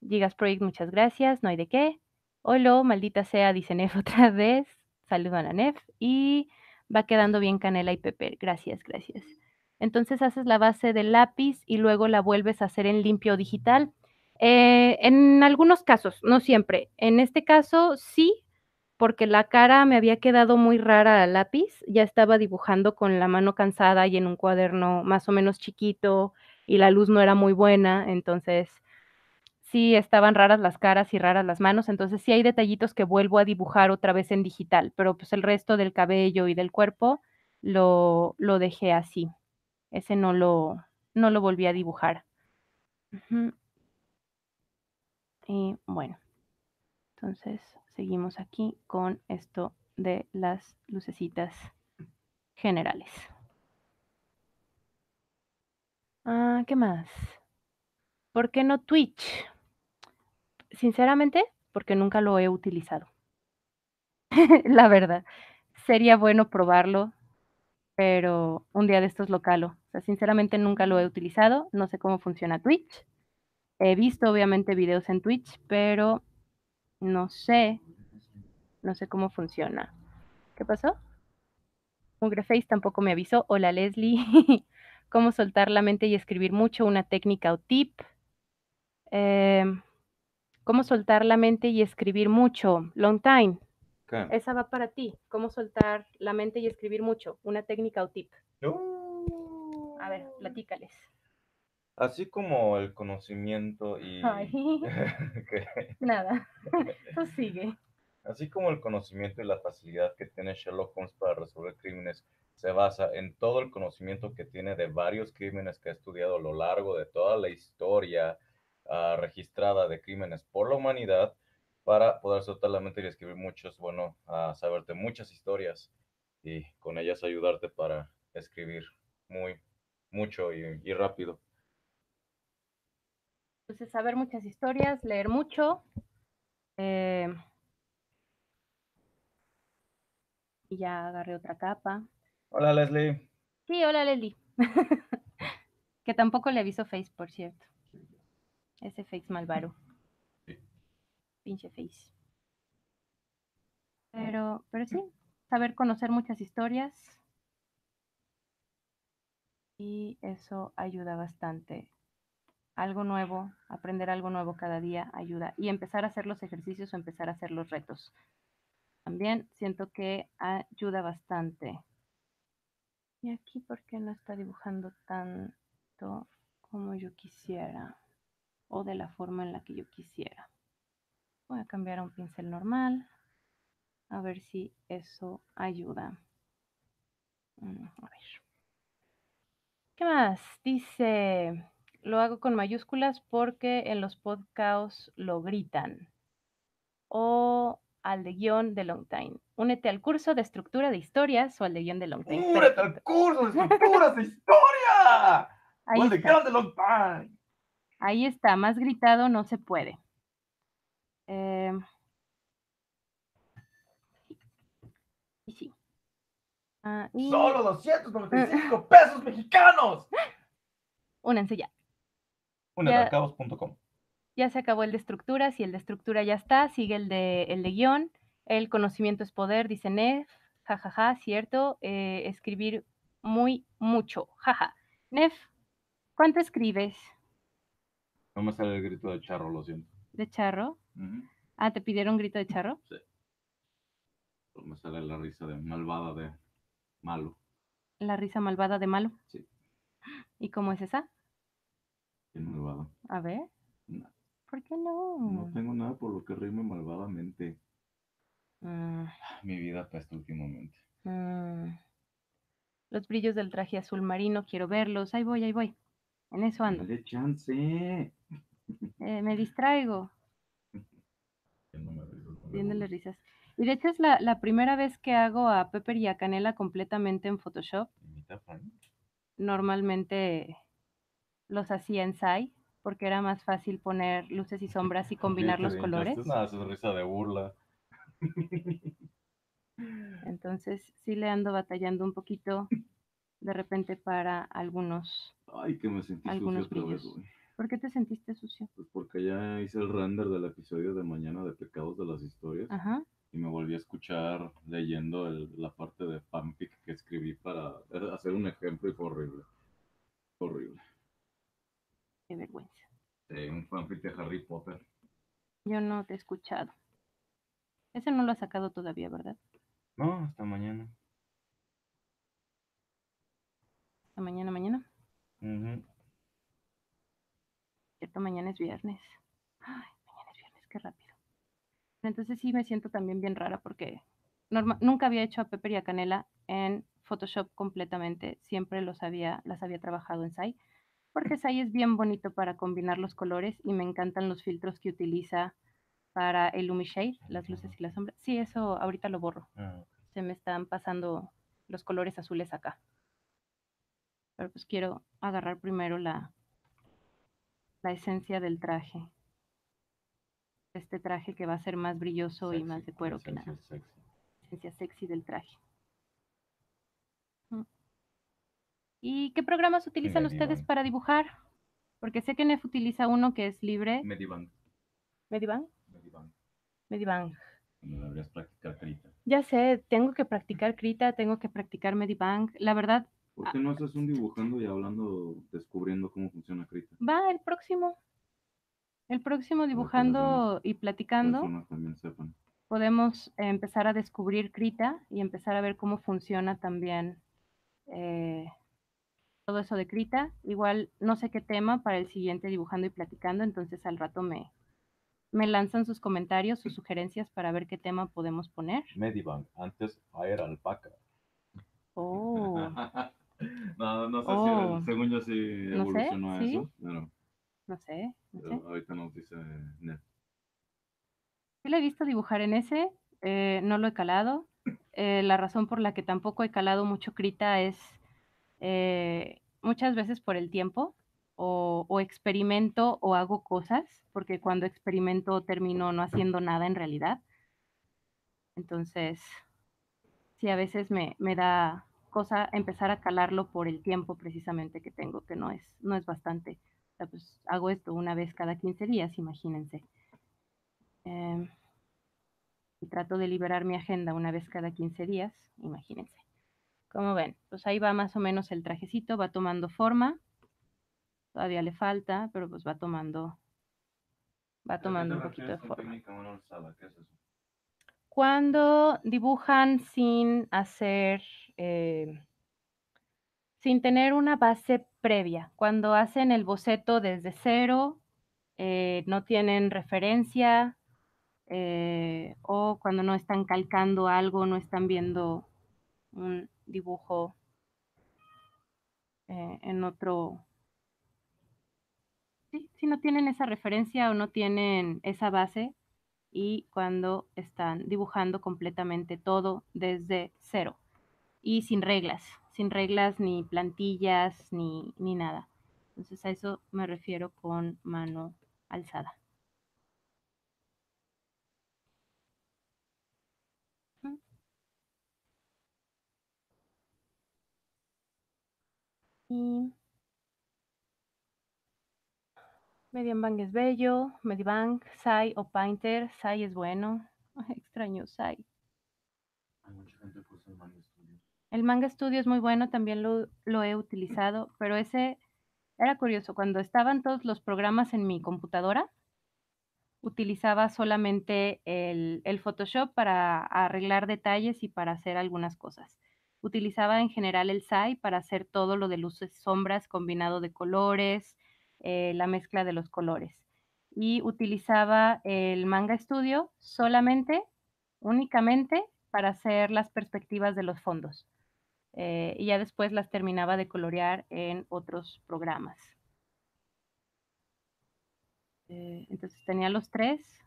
Gigas Project, muchas gracias, no hay de qué. Hola, maldita sea, dice Nef otra vez. Saludos a la Nef y va quedando bien canela y pepper. Gracias, gracias. Entonces haces la base del lápiz y luego la vuelves a hacer en limpio digital. Eh, en algunos casos, no siempre. En este caso sí, porque la cara me había quedado muy rara al lápiz. Ya estaba dibujando con la mano cansada y en un cuaderno más o menos chiquito y la luz no era muy buena, entonces sí estaban raras las caras y raras las manos, entonces sí hay detallitos que vuelvo a dibujar otra vez en digital, pero pues el resto del cabello y del cuerpo lo, lo dejé así. Ese no lo, no lo volví a dibujar. Y bueno, entonces seguimos aquí con esto de las lucecitas generales. Ah, ¿Qué más? ¿Por qué no Twitch? Sinceramente, porque nunca lo he utilizado. La verdad, sería bueno probarlo, pero un día de estos lo calo. O sea, sinceramente nunca lo he utilizado, no sé cómo funciona Twitch He visto obviamente videos en Twitch, pero no sé, no sé cómo funciona. ¿Qué pasó? Un Face tampoco me avisó. Hola Leslie. cómo soltar la mente y escribir mucho, una técnica o tip. Em, cómo soltar la mente y escribir mucho, long time. Esa va para ti. Cómo soltar la mente y escribir mucho, una técnica o tip. A ver, platícales. Así como el conocimiento y... Nada, sigue. Así como el conocimiento y la facilidad que tiene Sherlock Holmes para resolver crímenes se basa en todo el conocimiento que tiene de varios crímenes que ha estudiado a lo largo de toda la historia ah, registrada de crímenes por la humanidad para poder soltar la mente y escribir muchos, bueno, a ah, saberte muchas historias y con ellas ayudarte para escribir muy, mucho y, y rápido. Entonces, saber muchas historias, leer mucho. Eh, y ya agarré otra capa. Hola, Leslie. Sí, hola, Leslie. que tampoco le aviso Face, por cierto. Ese Face malvaro. Pinche Face. Pero, pero sí, saber conocer muchas historias. Y eso ayuda bastante algo nuevo, aprender algo nuevo cada día ayuda y empezar a hacer los ejercicios o empezar a hacer los retos. También siento que ayuda bastante. Y aquí, ¿por qué no está dibujando tanto como yo quisiera? O de la forma en la que yo quisiera. Voy a cambiar a un pincel normal. A ver si eso ayuda. Mm, a ver. ¿Qué más? Dice lo hago con mayúsculas porque en los podcasts lo gritan. O al de guión de Long Time. Únete al curso de estructura de historias o al de guión de Long Time. ¡Únete al curso de estructuras de historia! Ahí o al de guión de Long Ahí está, más gritado no se puede. Eh, sí. Sí. Ah, y... Solo 295 pesos mexicanos. Únense ya. Ya, se acabó el de estructuras y el de estructura ya está, sigue el de, el de guión, el conocimiento es poder, dice Nef, jajaja, cierto, eh, escribir muy mucho, jaja. Ja. Nef, ¿cuánto escribes? No me sale el grito de charro, lo siento. ¿De charro? Ah, ¿te pidieron grito de charro? Sí. No pues me sale la risa de malvada de malo. ¿La risa malvada de malo? Sí. ¿Y cómo es esa? malvado. A ver. ¿Por qué no? No tengo nada por lo que reírme malvadamente. Mm. Ah, mi vida hasta este últimamente. Mm. Los brillos del traje azul marino, quiero verlos. Ahí voy, ahí voy. En eso ando. Dale chance. Eh, me distraigo. No me risas. Y de hecho es la, primera vez que hago a Pepper y a Canela completamente en Photoshop. Normalmente los hacía en SAI, porque era más fácil poner luces y sombras y combinar los colores. Nada, es risa de burla. Entonces, sí le ando batallando un poquito de repente para algunos. Ay, que me sentí sucio ¿Por qué te sentiste sucio? Pues porque ya hice el render del episodio de mañana de Pecados de las Historias. Ajá. Y me volví a escuchar leyendo la parte de fanfic que escribí para hacer un ejemplo y fue horrible. Horrible. Qué vergüenza. un fanfic de Harry Potter. Yo no te he escuchado. Ese no lo ha sacado todavía, ¿verdad? No, hasta mañana. ¿Hasta mañana, mañana? Cierto, mañana es viernes. Ay, mañana es viernes, qué rápido. Entonces sí me siento también bien rara porque nunca había hecho a Pepper y a Canela en Photoshop completamente. Siempre los había, las había trabajado en SAI porque Sai es bien bonito para combinar los colores y me encantan los filtros que utiliza para el LumiShade, las luces y las sombras. Sí, eso ahorita lo borro. Ah. Se me están pasando los colores azules acá. Pero pues quiero agarrar primero la, la esencia del traje. Este traje que va a ser más brilloso y más de cuero que nada. Esencia sexy del traje. ¿Y qué programas utilizan ustedes para dibujar? Porque sé que Nef utiliza uno que es libre. Medibang. ¿Medibang? Medibang. Medibank. deberías practicar Krita. Ya sé, tengo que practicar Krita, tengo que practicar Medibank. La verdad. ¿Por ah, qué no haces un dibujando y hablando, descubriendo cómo funciona Krita? Va, el próximo. El próximo dibujando y platicando. Podemos empezar a descubrir Krita y empezar a ver cómo funciona también eh, todo eso de Krita, Igual no sé qué tema para el siguiente dibujando y platicando, entonces al rato me, me lanzan sus comentarios, sus sugerencias para ver qué tema podemos poner. Medibank, antes era alpaca. Oh. no, sé si, oh. según yo sí evolucionó no eso, No sé, ahorita no dice Ned. Sí, he visto dibujar en ese, eh, no lo he calado. Eh, la razón por la que tampoco he calado mucho Krita es eh, muchas veces por el tiempo o, experimento o hago cosas, porque cuando experimento termino no haciendo nada en realidad. Entonces, si a veces me, da cosa empezar a calarlo por el tiempo precisamente que tengo, que no es, no es bastante. Pues, hago esto una vez cada 15 días, imagínense. Em, y trato de liberar mi agenda una vez cada 15 días, imagínense. Como ven, pues ahí va más o menos el trajecito, va tomando forma. Todavía le falta, pero pues va tomando, va tomando un poquito de forma. Cuando dibujan sin hacer, em, sin tener una base previa, cuando hacen el boceto desde cero, eh, no tienen referencia eh, o cuando no están calcando algo, no están viendo un, dibujo eh, en otro... si no tienen esa referencia o no tienen esa base y cuando están dibujando completamente todo desde cero y sin reglas, sin reglas ni plantillas ni, ni nada. Entonces a eso me refiero con mano alzada. Y Bang es bello, Medibang, Sai o Painter, Sai es bueno. extraño Sai. el Manga Studio. es muy bueno, también lo, he utilizado, pero ese era curioso. Cuando estaban todos los programas en mi computadora, utilizaba solamente el Photoshop para arreglar detalles y para hacer algunas cosas utilizaba en general el SAI para hacer todo lo de luces, sombras, combinado de colores, eh, la mezcla de los colores. Y utilizaba el Manga Studio solamente, únicamente, para hacer las perspectivas de los fondos. Eh, y ya después las terminaba de colorear en otros programas. Eh, entonces tenía los tres,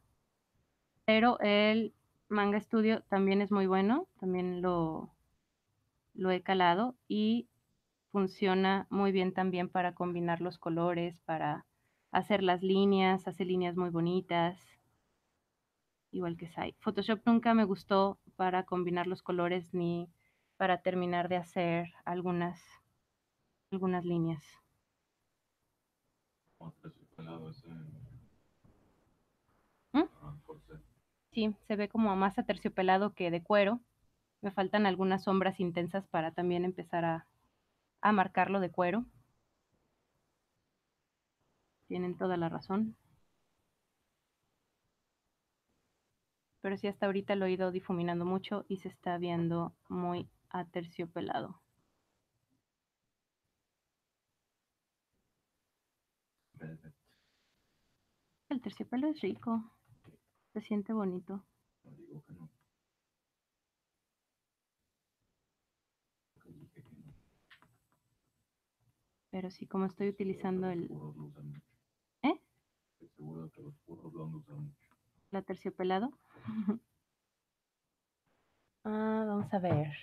pero el Manga Studio también es muy bueno, también lo, lo he calado y funciona muy bien también para combinar los colores, para hacer las líneas, hace líneas muy bonitas, igual que Sai. Photoshop nunca me gustó para combinar los colores ni para terminar de hacer algunas, algunas líneas. ¿Mm? Ah, sí, se ve como más terciopelado que de cuero. Me faltan algunas sombras intensas para también empezar a, marcarlo de cuero. Tienen toda la razón. Pero sí, hasta ahorita lo he ido difuminando mucho y se está viendo muy aterciopelado. terciopelado. El terciopelo es rico. Se siente bonito. Pero sí, como estoy utilizando el... ¿Eh? La terciopelado. ah, vamos a ver.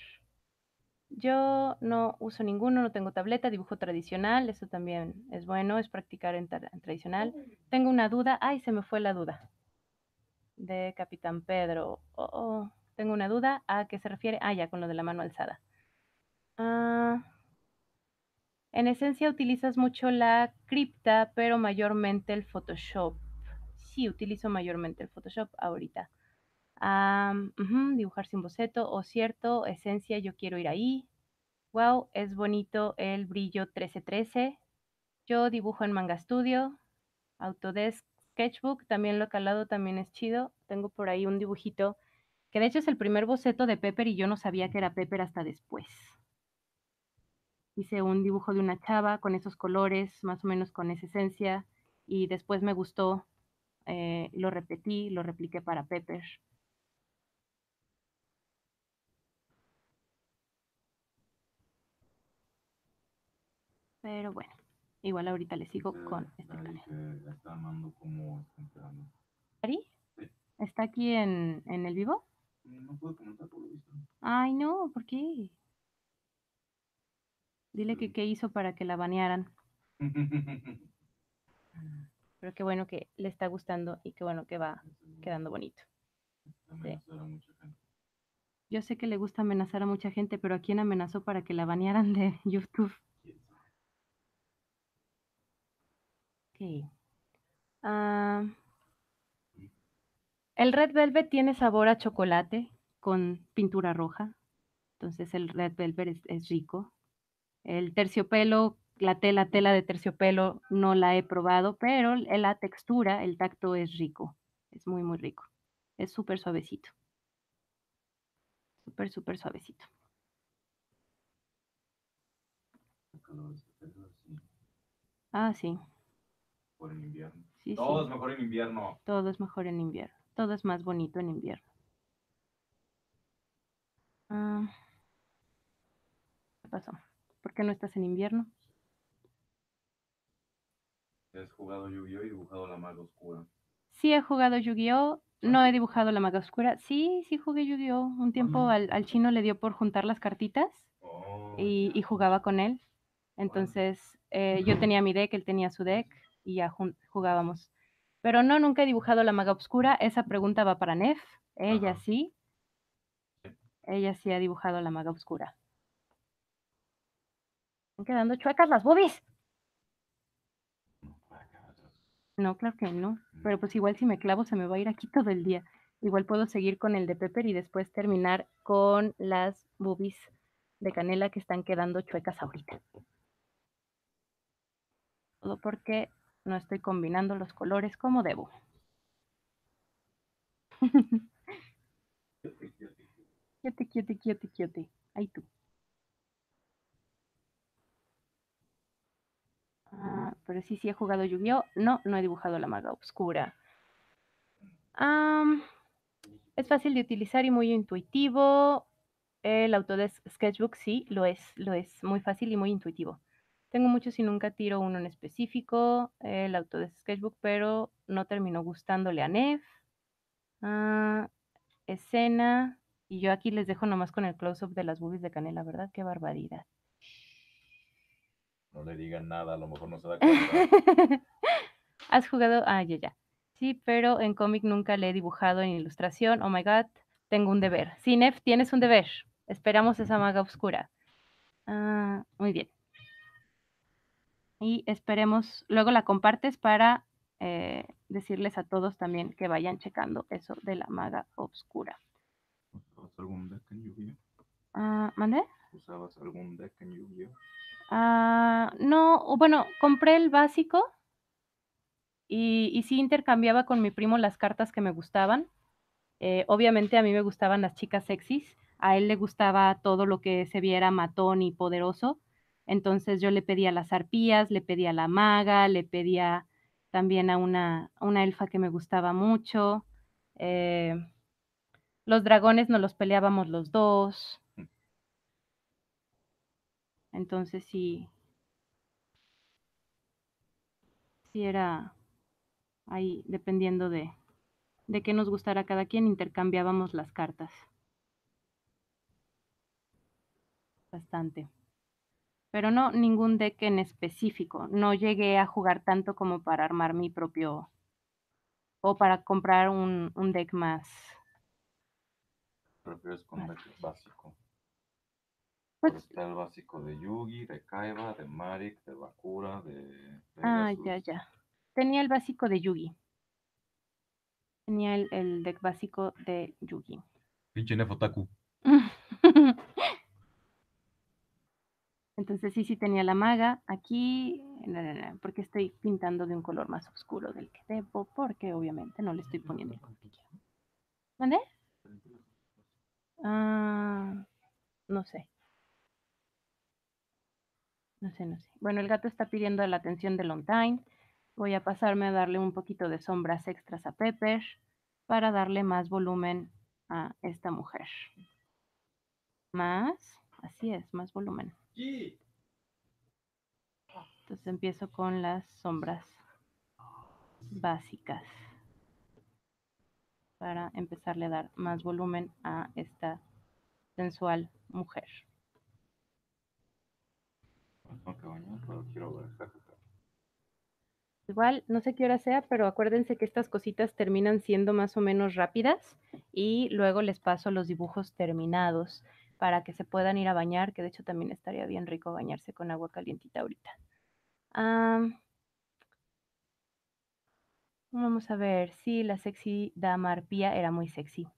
Yo no uso ninguno, no tengo tableta, dibujo tradicional, eso también es bueno, es practicar en, tradicional. Tengo una duda, ay, se me fue la duda de Capitán Pedro. Oh, oh, Tengo una duda, ¿a qué se refiere? Ah, ya, con lo de la mano alzada. Ah... En esencia utilizas mucho la cripta, pero mayormente el Photoshop. Sí, utilizo mayormente el Photoshop ahorita. dibujar sin boceto, o cierto, esencia, yo quiero ir ahí. Wow, es bonito el brillo 1313. Yo dibujo en Manga Studio, Autodesk Sketchbook, también lo calado, también es chido. Tengo por ahí un dibujito, que de hecho es el primer boceto de Pepper y yo no sabía que era Pepper hasta después hice un dibujo de una chava con esos colores, más o menos con esa esencia, y después me gustó, eh, lo repetí, lo repliqué para Pepper. Pero bueno, igual ahorita le sigo con este canal. está ¿Está aquí en, en el vivo? Mm, no puedo comentar por lo visto. Ay, no, ¿por qué? Dile que qué hizo para que la banearan. Pero qué bueno que le está gustando y qué bueno que va quedando bonito. Yo sé que le gusta amenazar a mucha gente, pero ¿a quién amenazó para que la banearan de YouTube? Ah, el Red Velvet tiene sabor a chocolate con pintura roja. Entonces el Red Velvet es rico. El terciopelo, la tela, tela de terciopelo, no la he probado, pero la textura, el tacto es rico, es muy, muy rico. Es súper suavecito. Súper, súper suavecito. Ah, sí. invierno. Todo es mejor en invierno. Todo es mejor en invierno. Todo es más bonito en invierno. Ah, ¿Qué pasó? ¿Por qué no estás en invierno? ¿Has jugado Yu-Gi-Oh y dibujado la maga oscura? Sí, he jugado Yu-Gi-Oh. No he dibujado la maga oscura. Sí, sí jugué Yu-Gi-Oh. Un tiempo al, chino le dio por juntar las cartitas oh, y, jugaba con él. Entonces eh, yo tenía mi deck, él tenía su deck y ya jugábamos. Pero no, nunca he dibujado la maga oscura. Esa pregunta va para Nef. Ella sí. Ella sí ha dibujado la maga oscura quedando chuecas las boobies. No, claro que no. Pero pues igual si me clavo se me va a ir aquí todo el día. Igual puedo seguir con el de Pepper y después terminar con las boobies de canela que están quedando chuecas ahorita. Todo porque no estoy combinando los colores como debo. Quieti, Quieti, Ahí tú. Ah, pero sí, sí he jugado yu No, no he dibujado la maga oscura. es fácil de utilizar y muy intuitivo. El Autodesk Sketchbook sí, lo es, lo es muy fácil y muy intuitivo. Tengo muchos y nunca tiro uno en específico, el Autodesk Sketchbook, pero no terminó gustándole a Nef ah, escena, y yo aquí les dejo nomás con el close-up de las boobies de Canela, ¿verdad? Qué barbaridad. No le digan nada, a lo mejor no se da cuenta. ¿Has jugado? Ah, ya, ya. Sí, pero en cómic nunca le he dibujado en ilustración. Oh my god, tengo un deber. Sí, tienes un deber. Esperamos esa maga oscura. Ah, muy bien. Y esperemos, luego la compartes para eh, decirles a todos también que vayan checando eso de la maga oscura. ¿Usabas algún deck en yu gi ah, ¿Usabas algún deck en Ah, no, bueno, compré el básico y, sí intercambiaba con mi primo las cartas que me gustaban. Eh, obviamente a mí me gustaban las chicas sexys, a él le gustaba todo lo que se viera matón y poderoso. Entonces yo le pedía las arpías, le pedía la maga, le pedía también a una, una elfa que me gustaba mucho. Eh, los dragones nos los peleábamos los dos. Entonces sí, era ahí, dependiendo de, qué nos gustara cada quien, intercambiábamos las cartas. Bastante. Pero no ningún deck en específico. No llegué a jugar tanto como para armar mi propio o para comprar un, deck más. con deck básico. Pues pues está el básico de Yugi, de Kaiba, de Marik, de Bakura, de. ah, ya, ya. Tenía el básico de Yugi. Tenía el, deck básico de Yugi. Pinche Nefotaku. Entonces sí, sí tenía la maga. Aquí, no, no, porque estoy pintando de un color más oscuro del que debo, porque obviamente no le estoy poniendo el ¿Dónde? Ah, no sé. No sé, no sé. Bueno, el gato está pidiendo la atención de Long Time. Voy a pasarme a darle un poquito de sombras extras a Pepper para darle más volumen a esta mujer. Más, así es, más volumen. Entonces empiezo con las sombras básicas para empezarle a dar más volumen a esta sensual mujer. Igual, no sé qué hora sea, pero acuérdense que estas cositas terminan siendo más o menos rápidas y luego les paso los dibujos terminados para que se puedan ir a bañar, que de hecho también estaría bien rico bañarse con agua calientita ahorita. vamos a ver, sí, la sexy dama arpía era muy sexy.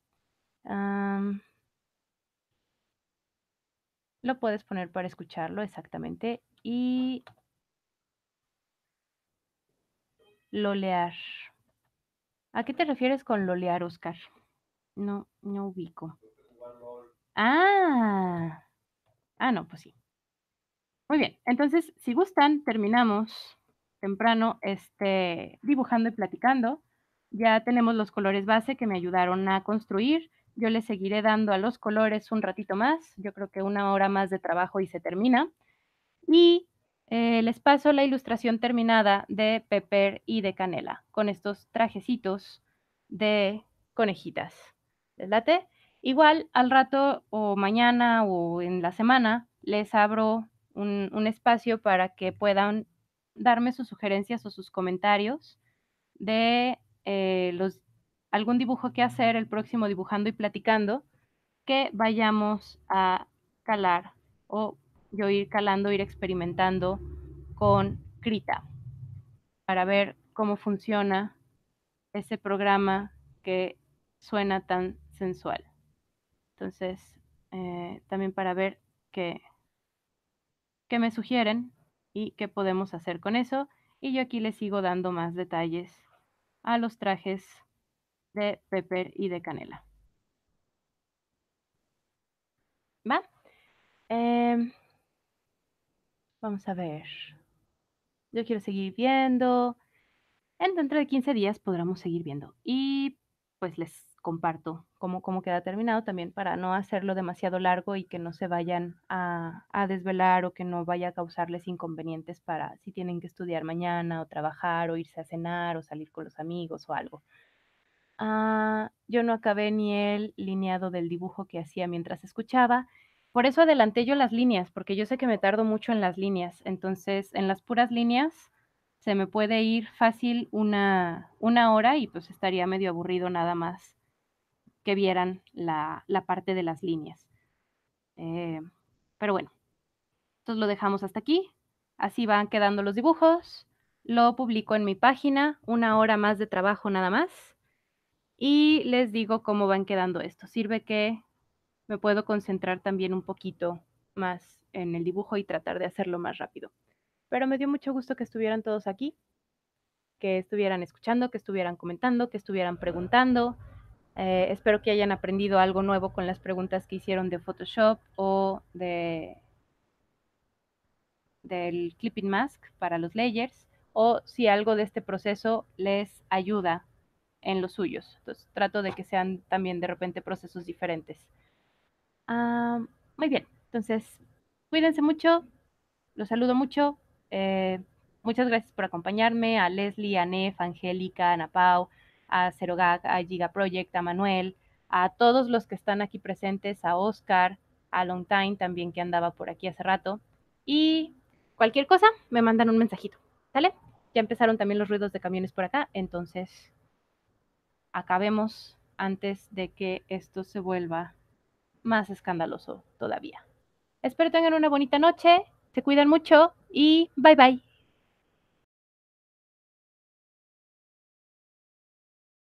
Lo puedes poner para escucharlo exactamente y lolear. ¿A qué te refieres con lolear, Oscar? No, no ubico. Ah, ah, no, pues sí. Muy bien, entonces, si gustan, terminamos temprano este, dibujando y platicando. Ya tenemos los colores base que me ayudaron a construir. Yo le seguiré dando a los colores un ratito más. Yo creo que una hora más de trabajo y se termina. Y eh, les paso la ilustración terminada de Pepper y de Canela con estos trajecitos de conejitas. ¿Les late? Igual al rato o mañana o en la semana les abro un, espacio para que puedan darme sus sugerencias o sus comentarios de eh, los algún dibujo que hacer el próximo dibujando y platicando que vayamos a calar o yo ir calando, ir experimentando con Krita para ver cómo funciona ese programa que suena tan sensual. Entonces, eh, también para ver qué, qué me sugieren y qué podemos hacer con eso. Y yo aquí les sigo dando más detalles a los trajes de pepper y de canela. ¿Va? Em, vamos a ver. Yo quiero seguir viendo. En dentro de 15 días podremos seguir viendo. Y pues les comparto cómo, queda terminado también para no hacerlo demasiado largo y que no se vayan a, desvelar o que no vaya a causarles inconvenientes para si tienen que estudiar mañana o trabajar o irse a cenar o salir con los amigos o algo. Ah, yo no acabé ni el lineado del dibujo que hacía mientras escuchaba. Por eso adelanté yo las líneas, porque yo sé que me tardo mucho en las líneas. Entonces, en las puras líneas se me puede ir fácil una, una hora y pues estaría medio aburrido nada más que vieran la, parte de las líneas. Eh, pero bueno, entonces lo dejamos hasta aquí. Así van quedando los dibujos. Lo publico en mi página, una hora más de trabajo nada más y les digo cómo van quedando esto. Sirve que me puedo concentrar también un poquito más en el dibujo y tratar de hacerlo más rápido. Pero me dio mucho gusto que estuvieran todos aquí, que estuvieran escuchando, que estuvieran comentando, que estuvieran preguntando. Eh, espero que hayan aprendido algo nuevo con las preguntas que hicieron de Photoshop o del clipping mask para los layers o si algo de este proceso les ayuda en los suyos. Entonces, trato de que sean también de repente procesos diferentes. Ah, muy bien, entonces, cuídense mucho, los saludo mucho. Eh, muchas gracias por acompañarme, a Leslie, a Nef, a Angélica, a Napau, a Cerogag, a Giga a Manuel, a todos los que están aquí presentes, a Oscar, a LongTime, también que andaba por aquí hace rato. Y cualquier cosa, me mandan un mensajito, ¿sale? Ya empezaron también los ruidos de camiones por acá, entonces acabemos antes de que esto se vuelva más escandaloso todavía. Espero tengan una bonita noche, se cuidan mucho y bye bye.